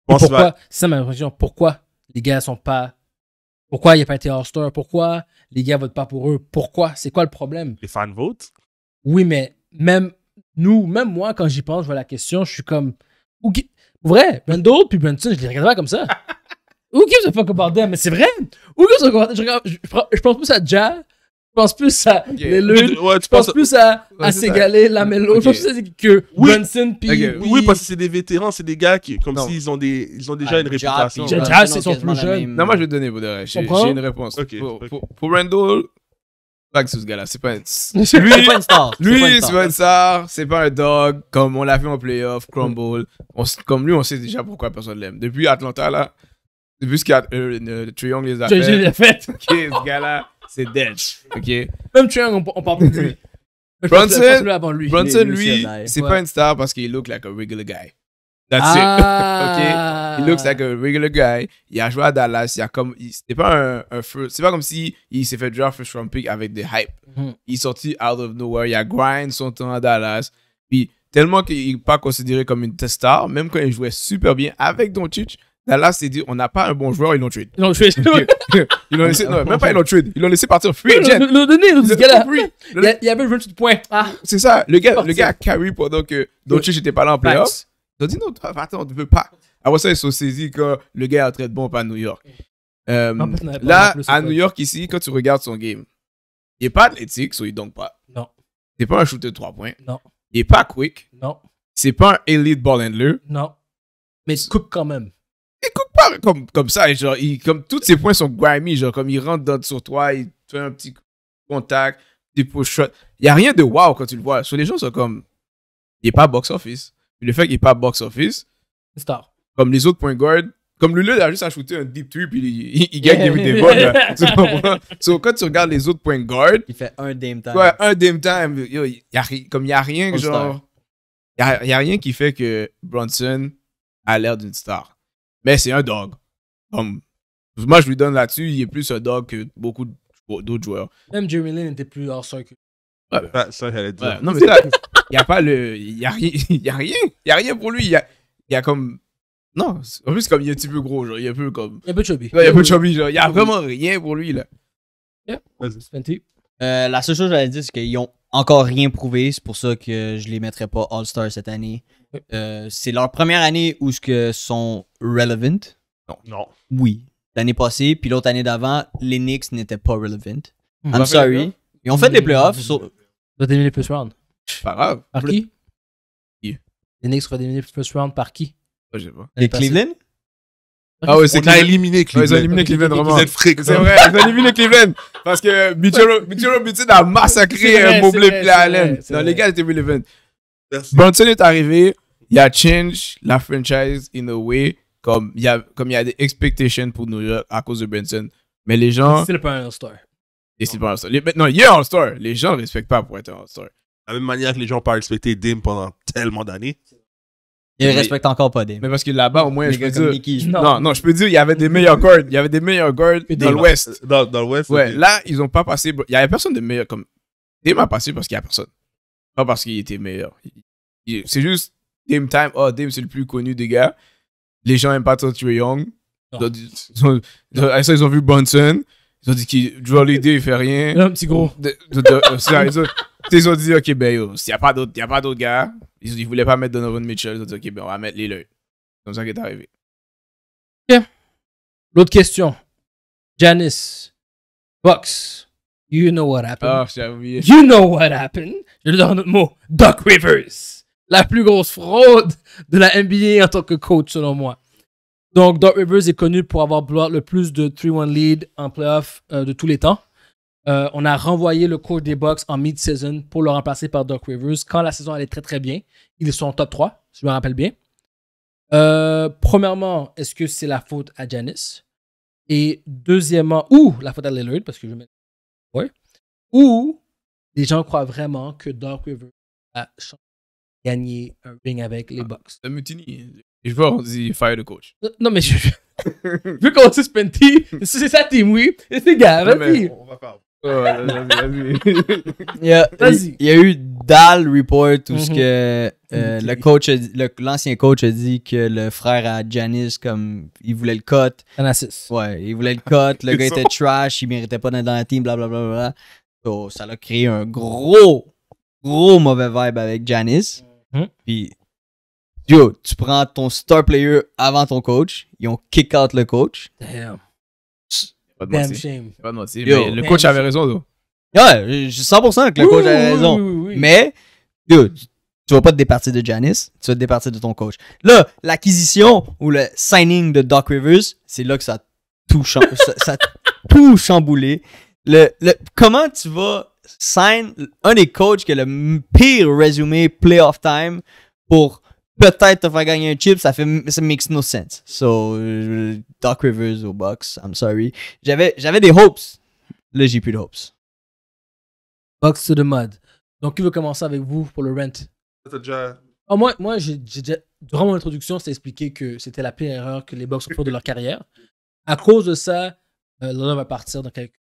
pourquoi, ça ma question, pourquoi les gars sont pas pourquoi il a pas été all Pourquoi les gars votent pas pour eux? Pourquoi? C'est quoi le problème? Les fans votent? Oui, mais même nous, même moi, quand j'y pense, je vois la question, je suis comme. ou Vrai, d'autres. puis Brenton, je les regarde pas comme ça. Who gives a fuck about them? Mais c'est vrai! Où gives a fuck Je, je, pense plus à Ja je pense plus à les tu je pense, penses plus à, à, à Ségalé, Lamelo, je pense plus que oui. puis... Oui, parce que c'est des vétérans, c'est des gars qui, comme s'ils ont, des, ils ont déjà ah, une réputation. Jazz c'est son plus jeunes. Non, moi, je vais te donner, j'ai une réponse. Pour, pour, Randall, pas que ce gars-là, c'est pas, un... pas une star. Lui, c'est pas un star, c'est pas un dog, comme on l'a vu en playoff, Crumble. comme lui, on sait déjà pourquoi personne l'aime. Depuis Atlanta, là, depuis ce qu'il y a, euh, le, triangle, les a J'ai fait. ce gars-là c'est dead. OK? Même Triangle, on, parle de lui. Brunson, lui. c'est pas une star parce qu'il look like a regular guy. That's it. Ah. OK? Il looks like a regular guy. Il a joué à Dallas. Il a comme. C'était pas un, un C'est pas comme si s'est fait draft first round avec des hype. Mhm. Il est sorti out of nowhere. Il a grind son temps à Dallas. Puis tellement qu'il n'est pas considéré comme une star, même quand il jouait super bien avec Doncic, Là, là c'est dit on n'a pas un bon joueur, ils l'ont tué. Ils l'ont tué. ils l'ont laissé, même pas ils l'ont trade, Ils l'ont laissé partir. Free agent. Ils gars Il y avait le jeu de points. Ah. C'est ça. Le gars, le gars a carry pendant que Doncic n'était pas là en playoffs. Ils ont dit non, attends, on ne veut pas. Après ça, ils se sont saisis que le gars est en bon de à New York. Euh, là, à New York, ici, quand tu regardes son game, il n'est pas athlétique, so il donc pas. Non. n'est pas un shooter de 3 points. Non. Il n'est pas quick. Non. C'est pas un elite ball handler. Non. Mais il coupe quand même il coupe pas comme, ça. Genre, il, comme tous ses points sont grimy, genre, comme il rentre sur toi, il fait un petit contact, des push shot. Il n'y a rien de wow quand tu le vois. Sur les gens sont comme, il n'est pas box office. le fait qu'il n'est pas box office, Star. comme les autres point guard, comme Lulu, a juste à shooter un deep three puis il, gagne des, des bonnes. so, quand tu regardes les autres point guard, il fait un dame time. Ouais, un dame time. Yo, y a, comme il n'y a rien, genre, il n'y a, a, rien qui fait que Bronson a l'air d'une star. Mais c'est un dog. Comme, moi, je lui donne là-dessus, il est plus un dog que beaucoup d'autres joueurs. Même Jeremy Lin était plus hors circuit que. Ouais. Ah, ça, j'allais dire. Non, mais ça, il n'y a pas le. Il n'y a, rien. Il n'y a rien pour lui. Il y a... y a comme. Non, en plus, comme il est un petit peu gros, genre, il est un peu comme. Il est un peu chubby. Ouais, il un peu chubby, genre, il n'y a vraiment rien pour lui, là. Vas-y. Euh, la seule chose que j'allais dire, c'est qu'ils ont encore rien prouvé. C'est pour ça que je les mettrai pas All-Star cette année. Euh, c'est leur première année où ce que sont relevant. Non. Oui. L'année passée, puis l'autre année d'avant, les Knicks n'étaient pas relevant. Hmm. I'm sorry. Ils ont fait les playoffs. Ils ont les plus round. Pas grave. Par qui yeah. Les Knicks ont les plus round par qui? je sais pas. Les Cleveland? Ah, ah ouais, c'est On a éliminé Cleveland. ils ont éliminé Cleveland, vraiment. Vous êtes fric. C'est vrai, hein. ils ont éliminé Cleveland. Parce que Mitchell Robinson a massacré un euh, Mobley et Allen. Non, les gars c'était Cleveland. Brunson est arrivé. Il a changé la franchise in a way. Comme il y a, comme il y a des expectations pour New York à cause de Brunson. Mais les gens. C'est le premier All-Star. c'est pas un All-Star. Non, il est All-Star. Les gens ne respectent pas pour être All-Star. De la même manière que les gens n'ont pas respecté Dim pendant tellement d'années. Il ne respecte encore pas Dame. Mais parce que là-bas, au moins, je peux dire. non. non. je peux dire, il y avait des meilleurs guards. Il y avait des meilleurs guards dans, l'Ouest. Euh, dans, dans l'Ouest. Ouais, là, ils ont pas passé. Il y avait personne de meilleur. Comme. Dame a passé parce qu'il y a personne. Pas parce qu'il était meilleur. C'est juste Dame Time. Oh, Dame, c'est le plus connu des gars. Les gens aiment pas Tony Young. Ils ont, ils ont vu Bonson. Ils ont dit que Drew Holiday, il fait rien. Un petit gros. ils, ont, dit, OK, ben, s'il n'y a pas d'autres gars, ils, ne voulaient pas mettre Donovan Mitchell. Ils ont dit, OK, ben, on va mettre les leurs. C'est comme ça qu'il est arrivé. ok L'autre question. Janice. Box. You know what happened. Ah, j'ai oublié. You know what happened. Je lui donne un autre mot. Doc Rivers. La plus grosse fraude de la NBA en tant que coach, selon moi. Donc, Doc Rivers est connu pour avoir bloqué le plus de 3-1 lead en playoff euh, de tous les temps. Euh, on a renvoyé le coach des Bucks en mid-season pour le remplacer par Dark Rivers. Quand la saison allait très très bien, ils sont en top 3, si je me rappelle bien. Euh, premièrement, est-ce que c'est la faute à Janice? Et deuxièmement, ou la faute à Lillard, parce que je mets. Ouais. Ou les gens croient vraiment que Doc Rivers a gagné un ring avec les ah, Bucks. la je veux on dit fire de coach. Non, mais je. Vu qu'on s'est c'est sa team, oui. c'est gars, vas-y. On va faire Vas-y. Il y a eu Dal Report où ce mm-hmm. que euh, mm-hmm. le coach, l'ancien coach a dit que le frère à Janice, comme il voulait le cut. Ouais, il voulait le cut. Le gars était trash, il méritait pas d'être dans la team, blablabla. So ça a créé un gros, gros mauvais vibe avec Janice. Mm-hmm. Puis Yo, tu prends ton star player avant ton coach. Ils ont kick out le coach. Damn. Pas de Damn shame. le coach avait raison, Ouais, je 100% que le coach avait raison. Mais, yo, tu vas pas te départir de Janice, tu vas te départir de ton coach. Là, l'acquisition ou le signing de Doc Rivers, c'est là que ça a tout, ça, ça chamboulé. Le, comment tu vas sign un des coachs qui a le pire résumé playoff time pour peut-être te faire gagner un chip, ça fait ça makes no sense. So euh, dark Rivers ou box, I'm sorry. J'avais j'avais des hopes. Là, j'ai plus de hopes. Box to the mud. Donc qui veut commencer avec vous pour le rent déjà... Ah, moi moi j'ai déjà durant mon introduction, c'était expliqué que c'était la pire erreur que les Bucks ont fait de leur carrière. À cause de ça, euh, va partir dans quelques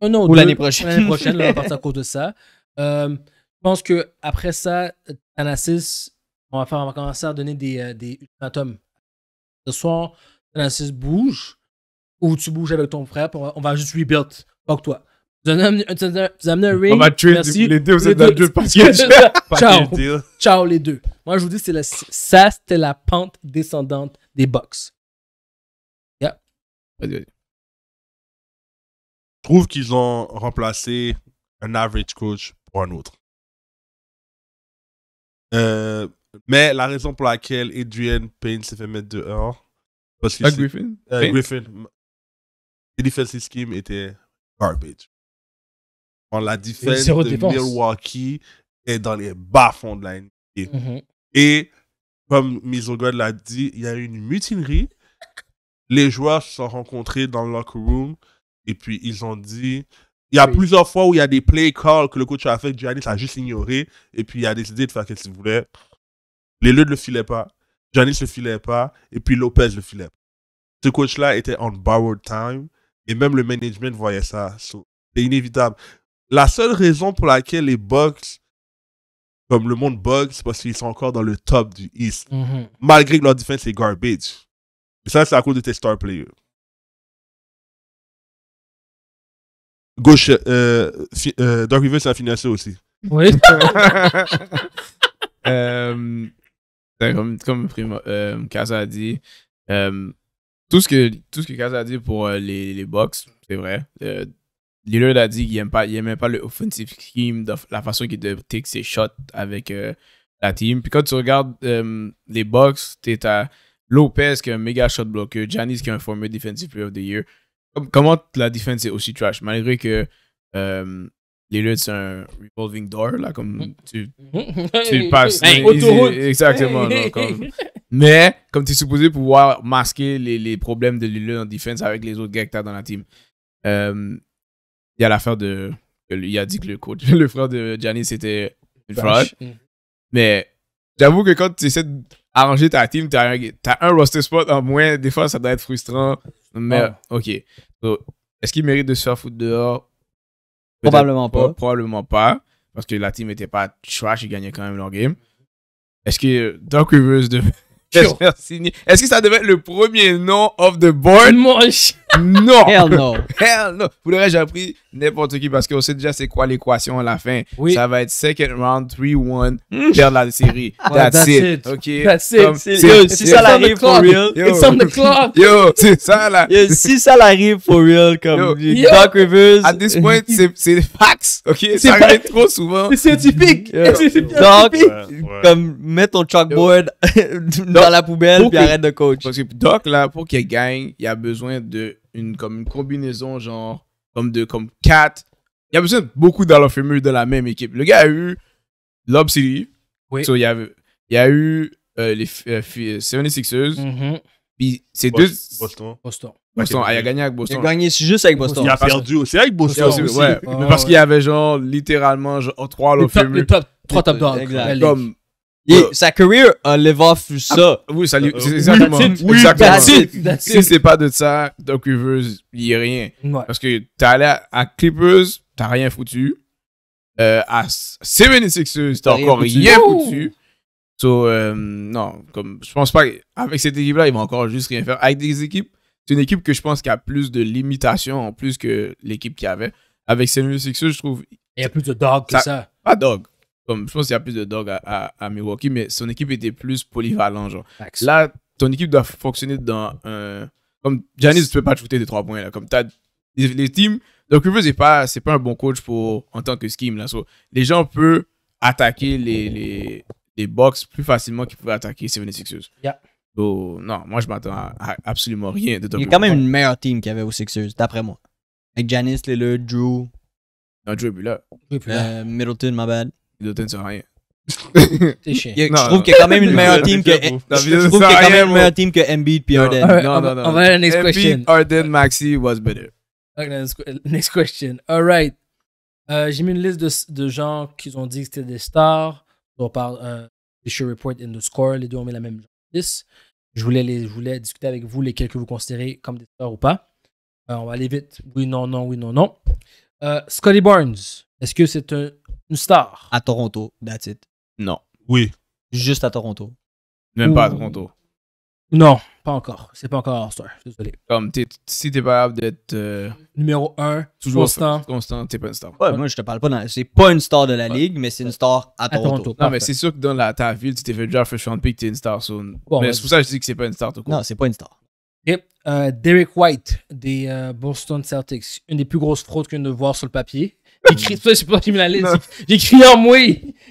Un an ou l'année prochaine. L'année prochaine, London va partir à cause de ça. Euh, je pense que après ça, Thanasis on va, va commencer à donner des, euh, des ultimatums. Ce soir, Francis bouge, ou tu bouges avec ton frère, on va, on va juste rebuild. Pas toi. Tu as un ring. On va tuer les deux, vous êtes dans deux Ciao. Ciao les deux. Moi, je vous dis, la, ça, c'était la pente descendante des box. Yep. Vas-y, vas-y. Je trouve qu'ils ont remplacé un average coach pour un autre. Euh, mais la raison pour laquelle Adrian Payne s'est fait mettre dehors, parce que ah, Griffin, euh, Griffin, les defensive scheme était garbage. On la défense de Milwaukee est dans les bas fonds de la NBA. Mm-hmm. Et comme Misogod l'a dit, il y a eu une mutinerie. Les joueurs se sont rencontrés dans le locker room et puis ils ont dit. Il y a plusieurs fois où il y a des play calls que le coach a fait, Giannis a juste ignoré et puis il a décidé de faire ce qu'il voulait. Les Leux ne le filaient pas. Janis le filait pas. Et puis Lopez le filait Ce coach-là était en borrowed time. Et même le management voyait ça. c'est inévitable. La seule raison pour laquelle les Bucks, comme le monde Bucks, c'est parce qu'ils sont encore dans le top du East. Mm-hmm. Malgré que leur défense est garbage. ça, c'est à cause de tes star players. Gauche, euh, euh, Dark Rivers a aussi. Oui. euh, comme, comme Prima, euh, a dit, euh, tout ce que tout ce que Kaza a dit pour euh, les, les box, c'est vrai. Lillard a dit qu'il n'aimait pas, il pas le offensive scheme, la façon qu'il devait take ses shots avec la team. Puis quand tu regardes les box, t'es à Lopez qui est un méga shot blocker, Janice qui est un former defensive player of the year. comment la défense est aussi trash, malgré que les c'est un revolving door, là, comme mm. tu, passes. Exactement. Mais, comme tu es supposé pouvoir masquer les, les problèmes de Lilo en défense avec les autres gars que tu as dans la team. Euh, il y a l'affaire de. Il a dit que le coach, le frère de Johnny, c'était une fraude. Mm. Mais j'avoue que quand tu essaies d'arranger ta team, tu as, un roster spot en moins. Des fois, ça doit être frustrant. Mais, ah. ok. Est-ce qu'il mérite de se faire foutre dehors Probablement pas. Probablement pas. Parce que la team n'était pas trash, ils gagnaient quand même leur game. Est-ce que Doc Rivers devait. Est-ce que ça devait être le premier nom of the board? non! Hell no! Hell no! Vous j'ai appris n'importe qui parce qu'on sait déjà c'est quoi l'équation à la fin. Oui. Ça va être second round, 3-1, perdre hmm. la série. That's, that's it. OK? That's it. si ça l'arrive for real, it's on the clock. Yo, c'est ça si ça l'arrive for real, comme Doc Rivers. At this point, c'est c'est fax OK? Ça arrive trop souvent. C'est scientifique. Doc, comme mets ton chalkboard dans la poubelle puis arrête de coach. Parce que Doc, là, pour qu'il gagne, il a besoin de une, comme une combinaison genre comme de comme quatre. Il y a besoin de beaucoup d'aller Fameux dans la même équipe. Le gars a eu Lob City. Oui. il, y a, il y a eu euh, les 76ers. Euh, euh, mm-hmm. Puis c'est deux. Boston. Boston. Ah, il a gagné avec Boston. Il a gagné juste avec Boston. Il a perdu aussi avec Boston. parce qu'il y avait genre littéralement trois Lofemus. trois top dogs. Sa carrière a live off ça. Ah, oui, ça, euh, c'est exactement. Oui, exactement. Si c'est pas de ça, Doc Rivers, il y a rien. Parce que t'es allé à, Clippers, t'as rien foutu. Euh, à 76ers, t'as encore rien foutu. donc euh, non, comme, je pense pas avec cette équipe-là, ils vont encore juste rien faire. Avec des équipes, c'est une équipe que je pense qui a plus de limitations en plus que l'équipe qu'il y avait. Avec 76ers, je trouve. Il y a plus de dog que ça. ça. Pas dog. Comme, je pense qu'il y a plus de dogs à, Milwaukee, mais son équipe était plus polyvalente. Genre. Là, ton équipe doit fonctionner dans un. Comme Janice, tu peux pas te shooter des trois points. Là. Comme as... Les, teams. Donc, ce n'est pas, un bon coach pour, en tant que scheme. Là. les gens peuvent attaquer les, les, les box plus facilement qu'ils pouvaient attaquer 76 vous Yeah. So, non, moi, je m'attends à, absolument rien de Il y a quand même une meilleure team qu'il y avait aux Sixers, d'après moi. Avec Janice, Lillard, Drew. Non, Drew est plus là. Euh, Middleton, my bad. Middleton sert rien. C'est chiant. je trouve qu'il y a quand même une meilleure team que. Je trouve qu'il y a quand même une meilleure team que Embiid puis Non. Harden. on, va- à la next question. Harden, Maxi was better. next question. All right. Euh, j'ai mis une liste de, gens qui ont dit que c'était des stars. On parle euh, des show report in the score. Les deux, ont mis la même liste. Je voulais, discuter avec vous lesquels que vous considérez comme des stars ou pas. Euh, on va aller vite. Oui, non, non, oui, non, non. Euh, Scotty Barnes, est-ce que c'est un une star. À Toronto, that's it. Non. Oui. Juste à Toronto. Même pas à Toronto. Non, pas encore. C'est pas encore All-Star. Désolé. Comme si t'es pas capable d'être. Euh, Numéro 1, toujours constant. Constant, t'es pas une star. Ouais, moi je te parle pas. Dans, c'est pas une star de la ligue, mais c'est une star à, Toronto. Non, mais c'est sûr que dans la, ta ville, tu t'es fait déjà first Peak pick, t'es une star. soon. mais c'est pour ça que je dis que c'est pas une star tout court. Non, c'est pas une star. Et euh, Derek White des euh, Boston Celtics, une des plus grosses fraudes qu'on de voir sur le papier. J'écris c'est pas J'ai crié en moi.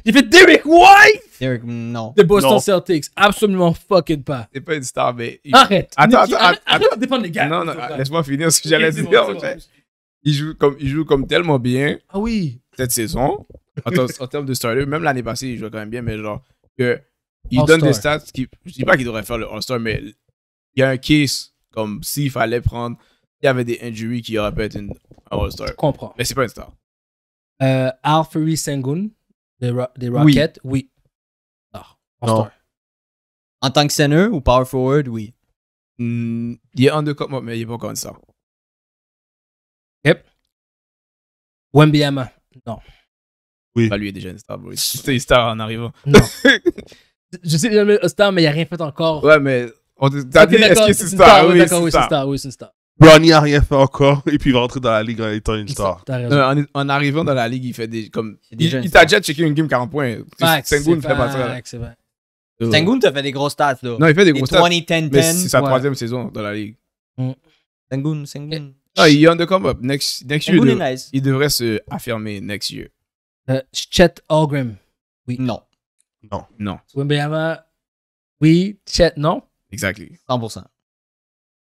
J'ai fait Derek White! Derek, non. De Boston Celtics. Absolument fucking pas. C'est pas une star, mais. Arrête. Attends, attends, arrête, attends. de défendre les gars. Non, non, laisse-moi finir ce que j'allais dire. Il joue, comme, il joue comme tellement bien Ah oui. cette saison. En, en termes de starter, même l'année passée, il jouait quand même bien, mais genre, que, il donne des stats qui. Je dis pas qu'il devrait faire le All-Star, mais il y a un case comme s'il fallait prendre. Il y avait des injuries qui auraient pu être une, un All-Star. Je comprends. Mais c'est pas une star. Euh, Alfred Sengun des, Ro des Rockets, oui. non. En tant que center ou power forward, oui. Mm, il est undercut, mais il n'est pas comme ça. Yep. Wembyama, non. Oui. Bah, lui est déjà une star, oui. C'était une star en arrivant. Non. je sais jamais un star, mais il a rien fait encore. Ouais, mais. On dit, est-ce que c'est star? Oui, c'est une star. Oui, star. Bronny a rien fait encore et puis il va rentrer dans la ligue en étant une star. Euh, en, arrivant dans la ligue, il fait des comme il, il t'a déjà checké une game 40 points. Sengun ne fait pas ça. Euh, Sengun t'a fait des grosses stats là. Non, il fait des grosses stats. 20, 10, mais c'est sa troisième saison dans la ligue. Mm. Sengun, ah, Sengun. il est on the come up next next year. nice. Il devrait se affirmer next year. Euh, Chet Algrim. Oui. Non. Non. Non. Wimbayama. Oui, Chet non. Exactly. 100%.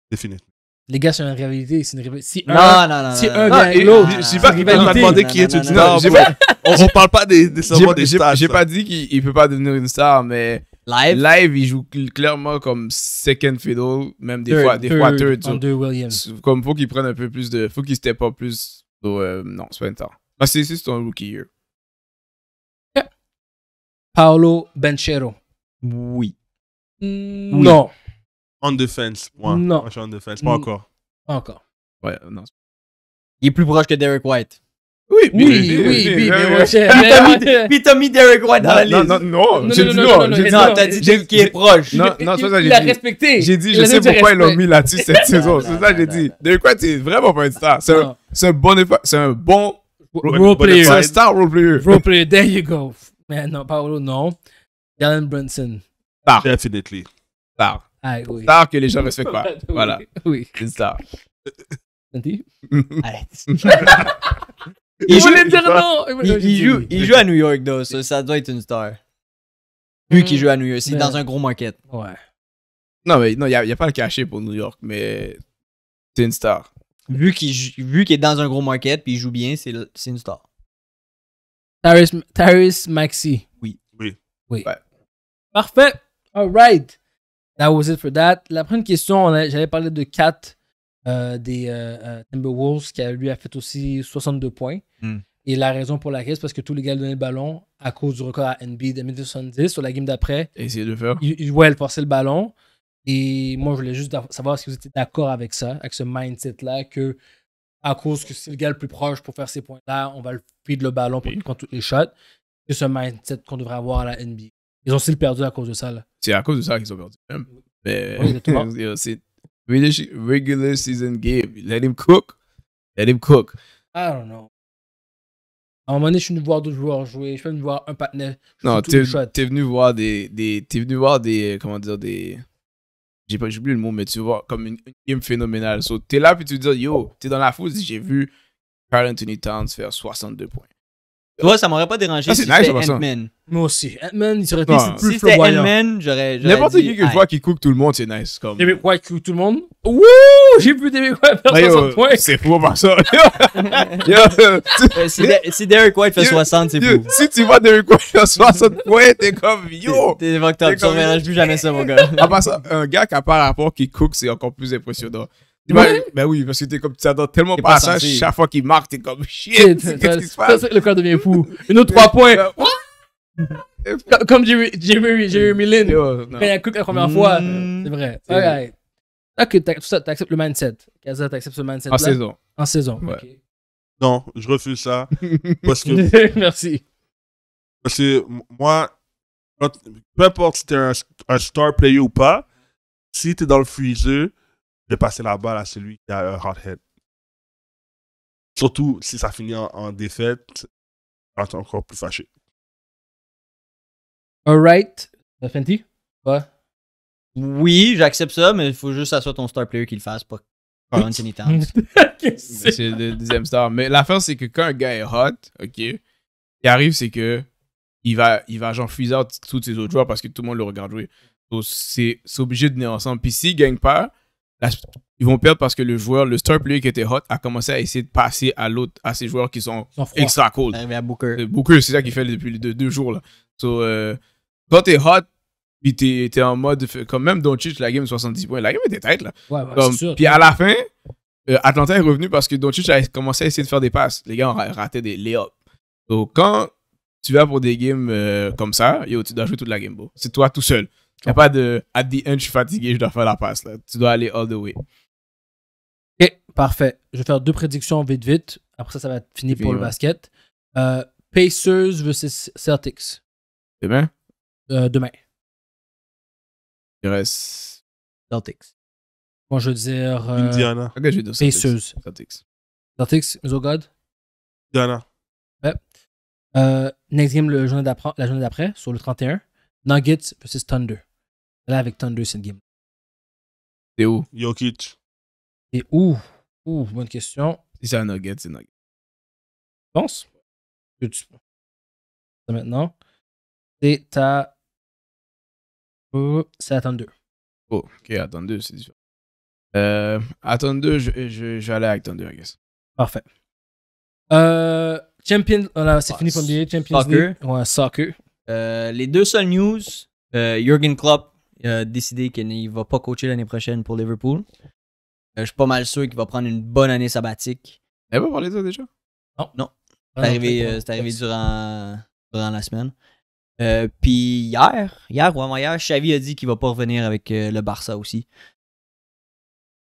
Définite les gars, c'est une réalité. une Si non, un, non, non, si un gagne l'autre. Je dis pas qu'il va demander qui est une star. On ne parle pas des, stars. des J'ai pas dit qu'il ne peut pas devenir une star, mais. Live. il joue clairement comme second fiddle, même des fois, des fois third. Comme faut qu'il prenne un peu plus de. Faut qu'il step up plus. Donc, euh, non, c'est pas une bah, c'est ton rookie Paolo Benchero. oui. Hmm. Non on défense, fence. Ouais, non. Moi, je suis on Pas mm. encore. Pas encore. Ouais, non. Il est plus proche que Derek White. Oui, oui, oui, oui, oui, mais Puis t'as mis Derek White dans la liste. Non, non, non, j'ai dit non. Non, t'as dit qui est proche. Non, non, c'est ça, j'ai dit. Il l'a respecté. J'ai dit, je sais pourquoi ils l'ont mis là-dessus cette saison. C'est ça, j'ai dit. Derek White, c'est vraiment pas une star. C'est un bon C'est un bon. Role player. C'est un star role player. Role player, there you go. Mais non, Paolo, non. Dylan Brunson. Star. Definitely. Star. Ah, Star que les gens respectent pas. Voilà. C'est une star. Santi? il, Il Il, joue, à New York, ça doit être une star. Vu qu'il joue à New York, c'est dans un gros market. Ouais. Non, mais non, il n'y a, pas le cachet pour New York, mais c'est une star. Vu qu'il est dans un gros market puis il joue bien, c'est une star. Taris, Taris Maxi. Oui. Oui. Oui. Parfait. All right. That was it for that. La première question, j'avais parlé de Kat euh, des euh, euh, Timberwolves qui lui a fait aussi 62 points. Hmm. Et la raison pour laquelle, c'est parce que tous les gars donnaient le ballon à cause du record à NB de 1970 sur la game d'après. Essayer de faire. Il, ouais, elle forçait le ballon. Et moi, je voulais juste savoir si vous étiez d'accord avec ça, avec ce mindset-là, que à cause que c'est le gars le plus proche pour faire ces points-là, on va le feed le ballon pour oui. contre toutes les shots. C'est ce mindset qu'on devrait avoir à la NBA. Ils ont le perdu à cause de ça. C'est à cause de ça qu'ils ont perdu. Mais c'est regular season game. Let him cook. Let him cook. I don't know. À un moment donné, je suis venu voir d'autres joueurs jouer. Je suis venu voir un partenaire. Non, tu es venu voir des, des es venu voir des comment dire des j'ai pas oublié le mot mais tu vois comme une, game phénoménale. So, es là puis tu te dis yo, tu es dans la foule. J'ai vu Carl Anthony Towns faire 62 points. Tu vois, ça m'aurait pas dérangé ah, si c'était Ant-Man. Moi aussi. Ant-Man, il serait plus, si flamboyant. Si Ant-Man, j'aurais N'importe qui que je vois qui cook tout le monde, c'est nice. Comme... White cook tout le monde. Wouh! J'ai vu de Québécois faire 60 points. C'est fou par ça. Euh, si Derek White fait 60, c'est fou. Si tu vois Derek White faire 60 points, t'es comme yo! T'es fucked tu ne plus jamais ça, mon gars. À part ça, un gars qui a pas rapport qui cook, c'est encore plus impressionnant ben oui, parce que t'es comme, tu adores tellement pas ça, chaque fois qu'il marque, t'es comme, shit, qu'est-ce qui se passe? Le corps devient fou. Une autre trois points. comme Jeremy, Jeremy, Jeremy Lin, quand il a la première fois, mm. c'est vrai. OK. Ok, t'acceptes le mindset. Kaza, t'acceptes ce mindset. En saison. En saison. ok. Non, je refuse ça. Parce que. Merci. Parce que moi, peu importe si t'es un, un star player ou pas, si t'es dans le freezer, de passer la balle à celui qui a un hard head. Surtout si ça finit en, défaite, on est encore plus fâché. Alright. Fenty? Ouais. Oui, j'accepte ça, mais il faut juste que ça soit ton star player qui le fasse, pas Carl Anthony Towns. c'est le deuxième star. Mais l'affaire, c'est que quand un gars est hot, ok, qui arrive, c'est que il va, il va genre freeze out tous ses autres joueurs parce que tout le monde le regarde jouer. Donc, c'est obligé de venir ensemble. Puis s'il gagne pas, ils vont perdre parce que le joueur, le star player qui était hot, a commencé à essayer de passer à l'autre, à ces joueurs qui sont, extra cold. À euh, Booker. c'est ça qu'il fait depuis deux, jours. Là. So, quand euh, t'es hot, puis t'es, en mode, comme même Doncic, la game 70 points, la game était tête là. puis à la fin, euh, Atlanta est revenu parce que Doncic a commencé à essayer de faire des passes. Les gars ont raté des lay Donc, quand tu vas pour des games comme ça, yo, tu dois jouer toute la game, C'est toi tout seul. Il n'y a pas de at the end, je suis fatigué, je dois faire la passe. Là. Tu dois aller all the way. Ok, parfait. Je vais faire deux prédictions vite, vite. Après ça, ça va être fini pour le basket. Euh, Pacers versus Celtics. Demain euh, Demain. Il reste. Celtics. Moi, je veux dire. Euh, Indiana. Pacers. Celtics. Celtics, God. Indiana. Ouais. next game, le journée la journée d'après, sur le 31. Nuggets versus Thunder. Là, avec Thunder, c'est game. C'est où Jokic. C'est où Ouh, bonne question. Si c'est un nugget, c'est nugget. Je pense que tu maintenant. C'est à. Oh, c'est à Thunder. Oh, ok, à Thunder, c'est différent. Euh, à Thunder, je, je, je vais aller avec Thunder, I guess. Parfait. Euh, champion, oh c'est ah, fini pour billet, Champions soccer. League. Ouais, soccer. Euh, les deux seules news, euh, Jürgen Klopp a décidé qu'il ne va pas coacher l'année prochaine pour Liverpool. Euh, je suis pas mal sûr qu'il va prendre une bonne année sabbatique. Elle va parler de ça déjà? Non. Euh, c'est arrivé, durant, la semaine. Euh, puis hier, hier ou avant hier, Xavi a dit qu'il va pas revenir avec le Barça aussi.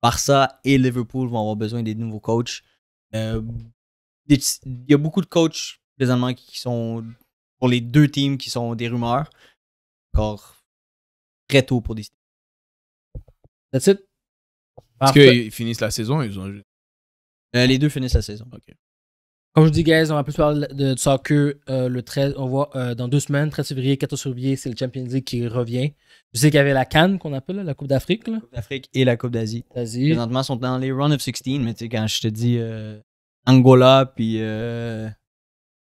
Barça et Liverpool vont avoir besoin des nouveaux coachs. il y a beaucoup de coachs présentement qui sont pour les deux teams qui sont des rumeurs. Encore très tôt pour décider. That's it. Parce qu'ils finissent la saison, ils ont euh, les deux finissent la saison. Comme je dis, guys, on va plus parler de, ça soccer euh, le 13. On voit euh, dans deux semaines, 13 février, 14 février, c'est le Champions League qui revient. Je sais qu'il y avait la Cannes qu'on appelle, la Coupe d'Afrique. La Coupe et la Coupe d'Asie. Présentement, ils sont dans les Run of 16, mais tu sais, quand je te dis Angola puis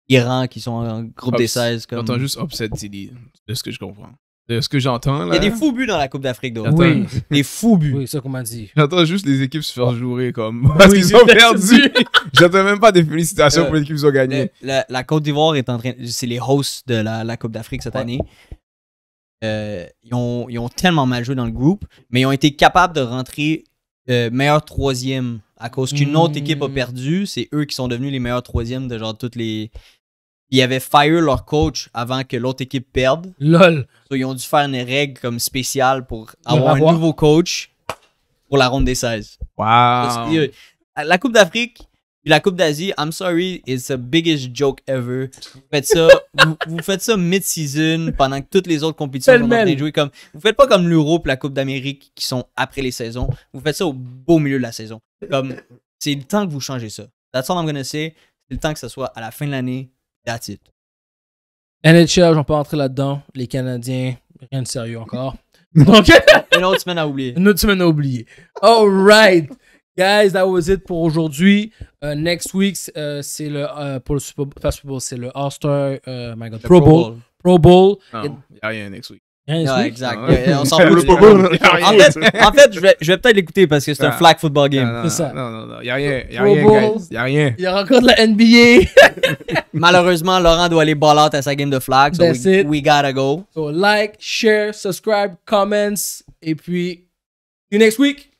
Iran qui sont en groupe des 16. Comme... J'entends juste Upset City, de ce que je comprends de ce que j'entends Il y a des fous buts dans la Coupe d'Afrique, donc. Oui. Des fous buts. Oui, ça qu'on m'a dit. J'entends juste les équipes se faire jouer comme. Parce qu'ils ont perdu. J'entends même pas des félicitations euh, pour les équipes qui ont gagné. La, Côte d'Ivoire est en train. C'est les hosts de la, Coupe d'Afrique cette année. Euh, ils, ont, tellement mal joué dans le groupe, mais ils ont été capables de rentrer euh, meilleur troisième à cause qu'une autre équipe a hmm. perdu. C'est eux qui sont devenus les meilleurs troisièmes de genre toutes les, ils avaient fire leur coach avant que l'autre équipe perde. LOL. ils ont dû faire une règle comme spéciale pour avoir un nouveau coach pour la ronde des 16. Wow. Euh, la Coupe d'Afrique et la Coupe d'Asie, I'm sorry, it's the biggest joke ever. Vous faites ça, vous, faites ça mid-season pendant que toutes les autres compétitions vont être jouées comme. Vous faites pas comme l'Europe, la Coupe d'Amérique qui sont après les saisons. Vous faites ça au beau milieu de la saison. Comme c'est le temps que vous changez ça. That's all I'm gonna say. C'est le temps que ça soit à la fin de l'année, That's it. NHL, on peux entrer là-dedans. Les Canadiens, rien de sérieux encore. Donc, une autre semaine à oublier. Une autre semaine à oublier. All right. Guys, that was it pour aujourd'hui. Euh, next week, euh, c'est le euh, pour le Super Bowl, c'est le All-Star, my Pro, Bowl. Pro Bowl. il n'y a rien next week. Hein, exact. Ah on s'en fout. en fait, je vais, peut-être l'écouter parce que c'est un ah. flag football game. Non, non, non. Il n'y a rien. Il n'y a rien, Il y a rien. Il y encore de la NBA. Malheureusement, Laurent doit aller ball out à sa game de flag. So That's we, it. we gotta go. So like, share, subscribe, comments. Et puis, see you next week.